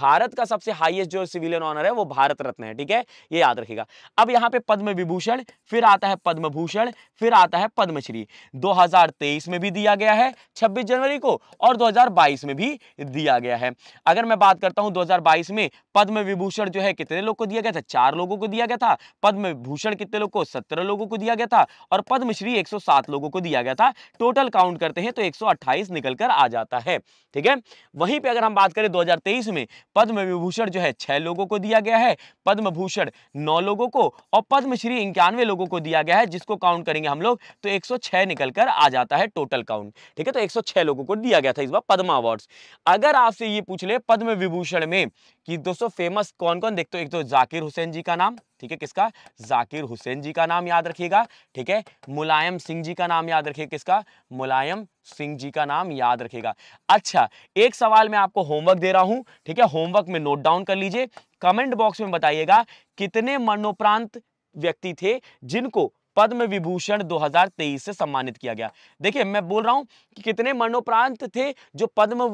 भारत का सबसे हाइएस्ट जो सिविलियन ऑनर है वो भारत रत्न है ठीक ठीक है ये याद रखेगा अब यहाँ पे पद्म विभूषण फिर आता है पद्म भूषण फिर आता है पद्मश्री 2023 में भी दिया गया है 26 जनवरी को और 2022 में भी दिया गया है अगर मैं बात करता हूँ 2022 में पद्म विभूषण जो है कितने लोग को दिया गया था चार लोगों को दिया गया था पद्म भूषण कितने लोग को सत्रह लोगों को दिया गया था और पद्मश्री 107 लोगों को दिया गया था टोटल काउंट करते हैं तो 128 निकल कर आ जाता है ठीक है वहीं पे अगर हम बात करें 2023 में पद्म विभूषण जो है छह लोगों को दिया गया है पद्म भूषण नौ लोगों को और पद्मश्री इक्यानवे लोगों को दिया गया है जिसको काउंट करेंगे हम लोग तो 106 निकल कर आ जाता है टोटल काउंट ठीक है तो 106 लोगों को दिया गया था इस बार पद्म अवार्ड्स अगर आपसे ये पूछ ले पद्म विभूषण में कि दोस्तों फेमस कौन कौन देखते हो एक तो जाकिर हुसैन जी का नाम ठीक है किसका जाकिर हुसैन जी का नाम याद रखिएगा ठीक है मुलायम सिंह जी का नाम याद रखिएगा किसका मुलायम सिंह जी का नाम याद रखिएगा अच्छा एक सवाल मैं आपको होमवर्क दे रहा हूं ठीक है होमवर्क में नोट डाउन कर लीजिए कमेंट बॉक्स में बताइएगा कितने मरणोपरांत व्यक्ति थे जिनको पद्म विभूषण 2023 से सम्मानित किया गया देखिए मैं बोल रहा हूं कि कितने मरणोपरांत थे जो पद्म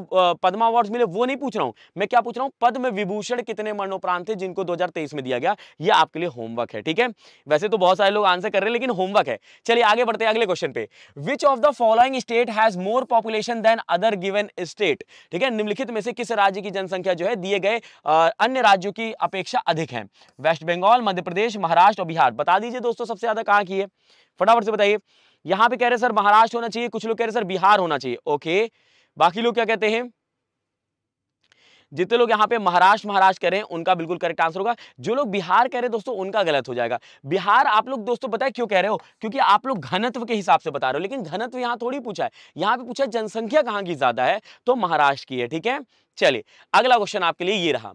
पद्म अवार्ड मिले वो नहीं पूछ रहा हूं मैं क्या पूछ रहा हूं पद्म विभूषण कितने मरणोपरांत थे जिनको 2023 में दिया गया ये आपके लिए होमवर्क है ठीक है वैसे तो बहुत सारे लोग आंसर कर रहे हैं लेकिन होमवर्क है चलिए आगे बढ़ते हैं अगले क्वेश्चन पे which of the following state has more population than other given state ठीक है निम्नलिखित में से किस राज्य की जनसंख्या जो है दिए गए अन्य राज्यों की अपेक्षा अधिक है वेस्ट बंगाल मध्य प्रदेश महाराष्ट्र और बिहार बता दीजिए दोस्तों सबसे ज्यादा कहां की किए फटाफट से बताइए यहाँ पे कह रहे सर महाराष्ट्र होना चाहिए कुछ लोग कह रहे सर बिहार होना चाहिए ओके बाकी लोग क्या कहते हैं जितने लोग यहाँ पे महाराष्ट्र महाराष्ट्र कह रहे हैं उनका बिल्कुल करेक्ट आंसर होगा जो लोग बिहार कह रहे हैं दोस्तों उनका गलत हो जाएगा बिहार आप लोग दोस्तों बताए क्यों कह रहे हो क्योंकि आप लोग घनत्व के हिसाब से बता रहे हो लेकिन घनत्व यहाँ थोड़ी पूछा है यहाँ पे पूछा जनसंख्या कहाँ की ज्यादा है तो महाराष्ट्र की है ठीक है चलिए अगला क्वेश्चन आपके लिए ये रहा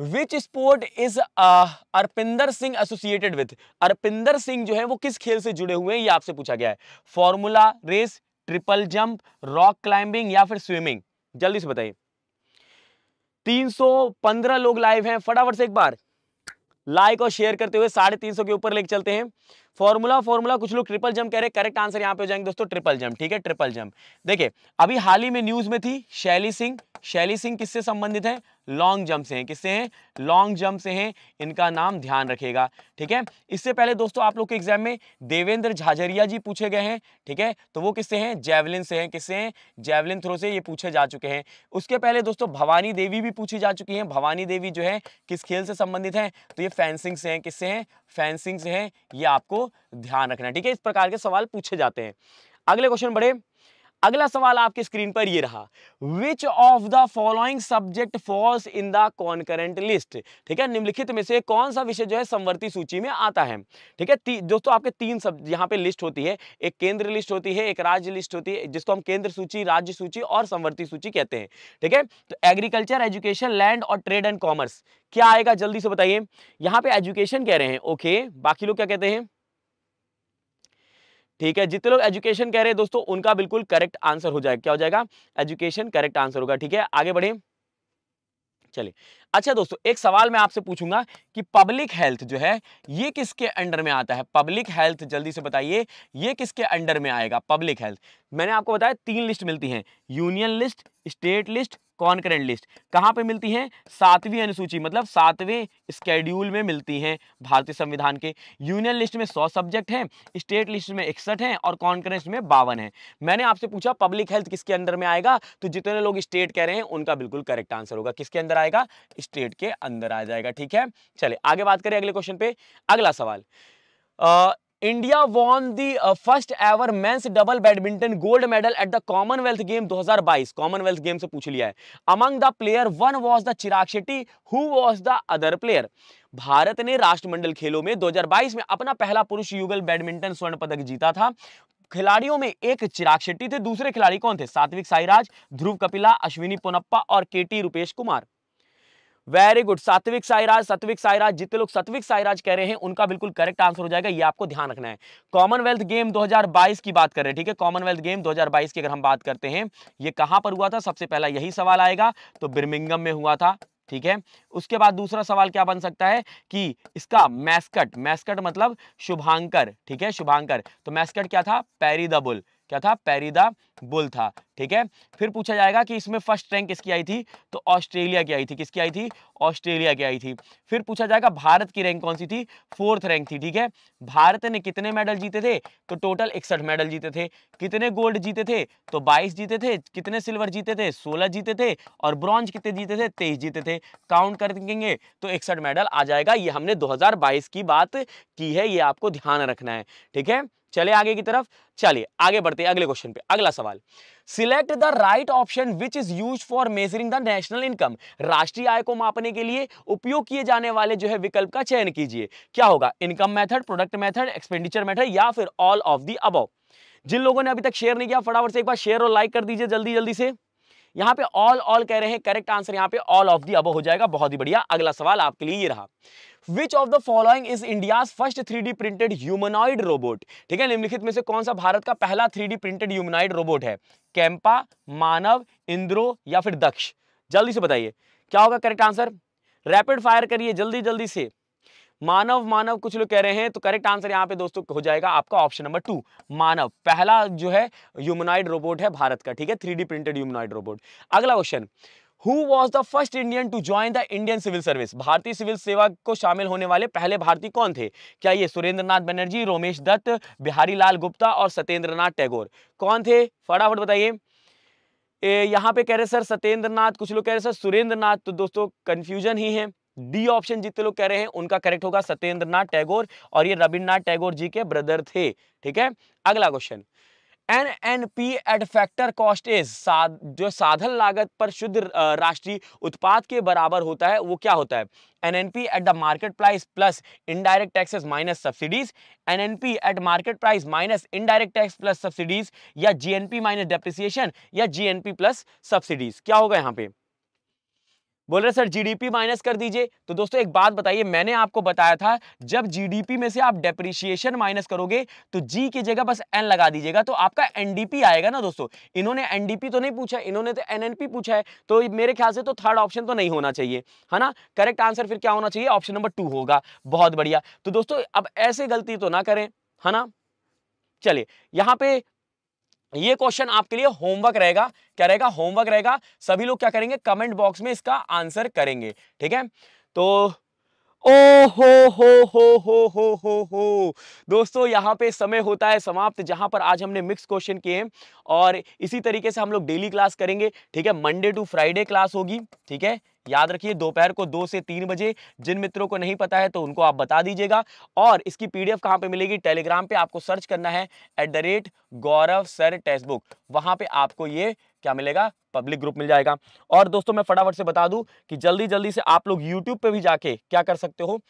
which sport is Arpinder Singh associated with Arpinder Singh जो है वो किस खेल से जुड़े हुए हैं ये आपसे पूछा गया है formula race triple jump rock climbing या फिर स्विमिंग जल्दी से बताइए 315 लोग लाइव हैं फटाफट से एक बार लाइक और शेयर करते हुए साढ़े तीन सौ के ऊपर लेके चलते हैं फॉर्मूला फॉर्मूला कुछ लोग ट्रिपल जंप कह रहे करेक्ट आंसर यहां पे हो जाएंगे दोस्तों ट्रिपल जंप ठीक है ट्रिपल जंप देखिए अभी हाल ही में न्यूज में थी शैली सिंह शैली सिंह किससे संबंधित है लॉन्ग जंप से हैं किससे हैं लॉन्ग जंप से हैं इनका नाम ध्यान रखेगा ठीक है इससे पहले दोस्तों आप लोग के एग्जाम में देवेंद्र झाझरिया जी पूछे गए हैं ठीक है तो वो किससे हैं जैवलिन से हैं किससे हैं जैवलिन थ्रो से ये पूछे जा चुके हैं उसके पहले दोस्तों भवानी देवी भी पूछी जा चुकी हैं भवानी देवी जो है किस खेल से संबंधित हैं तो ये फेंसिंग से हैं किससे हैं फेंसिंग से हैं ये आपको ध्यान रखना ठीक है इस प्रकार के सवाल पूछे जाते हैं अगले क्वेश्चन बढ़े अगला सवाल आपके स्क्रीन पर ये रहा which of the following subject falls in the concurrent list ठीक है निम्नलिखित में से कौन सा विषय जो है समवर्ती सूची में आता है ठीक है दोस्तों आपके तीन सब यहाँ पे लिस्ट होती है एक केंद्र लिस्ट होती है एक राज्य लिस्ट होती है जिसको हम केंद्र सूची राज्य सूची और संवर्ती सूची कहते हैं ठीक है तो एग्रीकल्चर एजुकेशन लैंड और ट्रेड एंड कॉमर्स क्या आएगा जल्दी से बताइए यहाँ पे एजुकेशन कह रहे हैं ओके बाकी लोग क्या कहते हैं ठीक है जितने लोग एजुकेशन कह रहे हैं दोस्तों उनका बिल्कुल करेक्ट आंसर हो जाएगा क्या हो जाएगा एजुकेशन करेक्ट आंसर होगा ठीक है आगे बढ़े चलिए अच्छा दोस्तों एक सवाल मैं आपसे पूछूंगा कि पब्लिक हेल्थ जो है ये किसके अंडर में आता है पब्लिक हेल्थ जल्दी से बताइए ये किसके अंडर में आएगा पब्लिक हेल्थ मैंने आपको बताया तीन लिस्ट मिलती हैं union list state list concurrent list कहाँ पे मिलती हैं सातवीं अनुसूची मतलब सातवें स्केड्यूल में मिलती हैं भारतीय संविधान के यूनियन लिस्ट में सौ सब्जेक्ट हैं स्टेट लिस्ट में इकसठ हैं और कॉन्करेंट में बावन हैं मैंने आपसे पूछा पब्लिक हेल्थ किसके अंदर में आएगा तो जितने लोग स्टेट कह रहे हैं उनका बिल्कुल करेक्ट आंसर होगा किसके अंदर आएगा स्टेट के अंदर आ जाएगा ठीक है चले आगे बात करें अगले क्वेश्चन पे अगला सवाल India won the first ever men's double badminton gold medal at the commonwealth game 2022 commonwealth game से पूछ लिया है among the player one was the Chirag Shetty who was the other player Bharat ने राष्ट्रमंडल खेलों में 2022 में अपना पहला पुरुष युगल बैडमिंटन स्वर्ण पदक जीता था खिलाड़ियों में एक चिराग शेट्टी थे दूसरे खिलाड़ी कौन थे सात्विक साईराज ध्रुव कपिला अश्विनी पोनप्पा और KT Rupesh Kumar very good Satwik Sairaj सात्विक साईराज जितने लोग सात्विक साईराज कह रहे हैं उनका बिल्कुल करेक्ट आंसर हो जाएगा ये आपको ध्यान रखना है कॉमनवेल्थ गेम 2022 की बात कर रहे हैं ठीक है कॉमनवेल्थ गेम 2022 की अगर हम बात करते हैं ये कहां पर हुआ था सबसे पहला यही सवाल आएगा तो बिर्मिंगम में हुआ था ठीक है उसके बाद दूसरा सवाल क्या बन सकता है कि इसका मैस्कट मैस्कट मतलब शुभांकर ठीक है शुभांकर तो मैस्कट क्या था पेरी द बुल क्या था पेरी द बुल था ठीक है फिर पूछा जाएगा कि इसमें फर्स्ट रैंक किसकी आई थी तो ऑस्ट्रेलिया की आई थी किसकी आई थी ऑस्ट्रेलिया की आई थी फिर पूछा जाएगा भारत की रैंक कौन सी थी फोर्थ रैंक थी ठीक है भारत ने कितने मेडल जीते थे तो टोटल इकसठ मेडल जीते थे कितने गोल्ड जीते थे तो बाईस जीते थे कितने सिल्वर जीते थे सोलह जीते थे और ब्रॉन्ज कितने जीते थे तेईस जीते थे काउंट कर देंगे तो इकसठ मेडल आ जाएगा ये हमने दो की बात की है ये आपको ध्यान रखना है ठीक है चले आगे की तरफ चलिए आगे बढ़ते अगले क्वेश्चन पे अगला सवाल select the right option which is use for measuring the national income राष्ट्रीय आय को मापने के लिए उपयोग किए जाने वाले जो है विकल्प का चयन कीजिए क्या होगा income method product method expenditure method या फिर ऑल ऑफ दी अबव जिन लोगों ने अभी तक शेयर नहीं किया फटाफट से एक बार शेयर और लाइक कर दीजिए जल्दी जल्दी से यहां पे ऑल ऑल कह रहे हैं करेक्ट आंसर यहां पे ऑल ऑफ दी अब हो जाएगा बहुत ही बढ़िया अगला सवाल आपके लिए ये रहा which of the following is India first three printed humanoid robot ठीक है निम्नलिखित में से कौन सा भारत का पहला three D printed humanoid robot है कैंपा मानव इंद्रो या फिर दक्ष जल्दी से बताइए क्या होगा करेक्ट आंसर रैपिड फायर करिए जल्दी जल्दी से मानव मानव कुछ लोग कह रहे हैं तो करेक्ट आंसर यहाँ पे दोस्तों हो जाएगा आपका ऑप्शन नंबर टू मानव पहला जो है ह्यूमनॉइड रोबोट है भारत का ठीक है थ्री प्रिंटेड ह्यूमनॉइड रोबोट अगला question Who was the first Indian to join the Indian civil service भारतीय सिविल सेवा को शामिल होने वाले पहले भारतीय कौन थे क्या ये सुरेंद्रनाथ बनर्जी रोमेश दत्त बिहारी लाल गुप्ता और सत्येंद्रनाथ टैगोर कौन थे फटाफट बताइए यहाँ पे कह रहे सर सत्येंद्रनाथ कुछ लोग कह रहे सर सुरेंद्रनाथ तो दोस्तों कन्फ्यूजन ही है डी ऑप्शन जितने लोग कह रहे हैं उनका करेक्ट होगा सत्येंद्रनाथ टैगोर और ये रविन्द्रनाथ टैगोर जी के ब्रदर थे ठीक है अगला question N N P at factor cost is जो साधन लागत पर शुद्ध राष्ट्रीय उत्पाद के बराबर होता है वो क्या होता है N N P at the market price plus indirect taxes minus subsidies N N P at market price minus indirect tax plus subsidies या G N P minus depreciation या G N P plus subsidies क्या होगा यहाँ पे बोल रहे sir GDP minus कर दीजिए तो दोस्तों एक बात बताइए मैंने आपको बताया था जब जीडीपी में से आप डेप्रिशिएशन माइनस करोगे तो जी की जगह बस एन लगा दीजिएगा तो आपका एनडीपी आएगा ना दोस्तों इन्होंने एनडीपी तो नहीं पूछा इन्होंने तो एनएनपी पूछा है तो मेरे ख्याल से तो थर्ड ऑप्शन तो नहीं होना चाहिए है ना करेक्ट आंसर फिर क्या होना चाहिए ऑप्शन नंबर टू होगा बहुत बढ़िया तो दोस्तों अब ऐसे गलती तो ना करें है ना चलिए यहाँ पे ये क्वेश्चन आपके लिए होमवर्क रहेगा क्या रहेगा होमवर्क रहेगा सभी लोग क्या करेंगे कमेंट बॉक्स में इसका आंसर करेंगे ठीक है तो ओ हो हो हो हो हो हो हो दोस्तों यहाँ पे समय होता है समाप्त जहाँ पर आज हमने मिक्स क्वेश्चन किए हैं और इसी तरीके से हम लोग डेली क्लास करेंगे ठीक है मंडे टू फ्राइडे क्लास होगी ठीक है याद रखिए दोपहर को दो से तीन बजे जिन मित्रों को नहीं पता है तो उनको आप बता दीजिएगा और इसकी पीडीएफ कहाँ पे मिलेगी टेलीग्राम पे आपको सर्च करना है at the rate Gaurav sir text book वहाँ पे आपको ये क्या मिलेगा पब्लिक ग्रुप मिल जाएगा और दोस्तों मैं फटाफट से बता दूं कि जल्दी जल्दी से आप लोग यूट्यूब पे भी जाके क्या कर सकते हो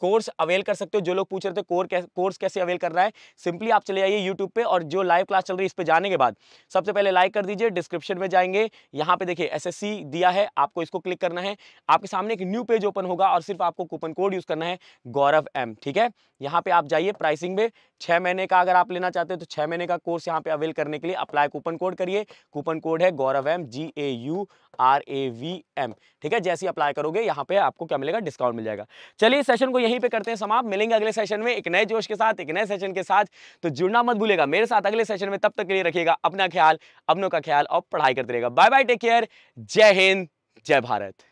कोर्स अवेल कर सकते हो जो लोग पूछ रहे थे कोर कैसे कोर्स कैसे अवेल कर रहा है सिंपली आप चले जाइए यूट्यूब पे और जो लाइव क्लास चल रही है इस पर जाने के बाद सबसे पहले लाइक कर दीजिए डिस्क्रिप्शन में जाएंगे यहाँ पे देखिए एसएससी दिया है आपको इसको क्लिक करना है आपके सामने एक न्यू पेज ओपन होगा और सिर्फ आपको कूपन कोड यूज़ करना है गौरव एम ठीक है यहाँ पे आप जाइए प्राइसिंग में छः महीने का अगर आप लेना चाहते हो तो छः महीने का कोर्स यहाँ पे अवेल करने के लिए अप्लाई कूपन कोड करिए कूपन कोड है Gaurav M G A U R A V M ठीक है जैसे अप्लाई करोगे यहाँ पे आपको क्या मिलेगा डिस्काउंट मिल जाएगा चलिए सेशन को यही यहीं पे करते हैं समाप्त मिलेंगे अगले सेशन में एक नए जोश के साथ एक नए सेशन के साथ तो जुड़ना मत भूलेगा मेरे साथ अगले सेशन में तब तक के लिए रखिएगा अपना ख्याल अपनों का ख्याल और पढ़ाई करते रहेगा बाय बाय टेक केयर जय हिंद जय भारत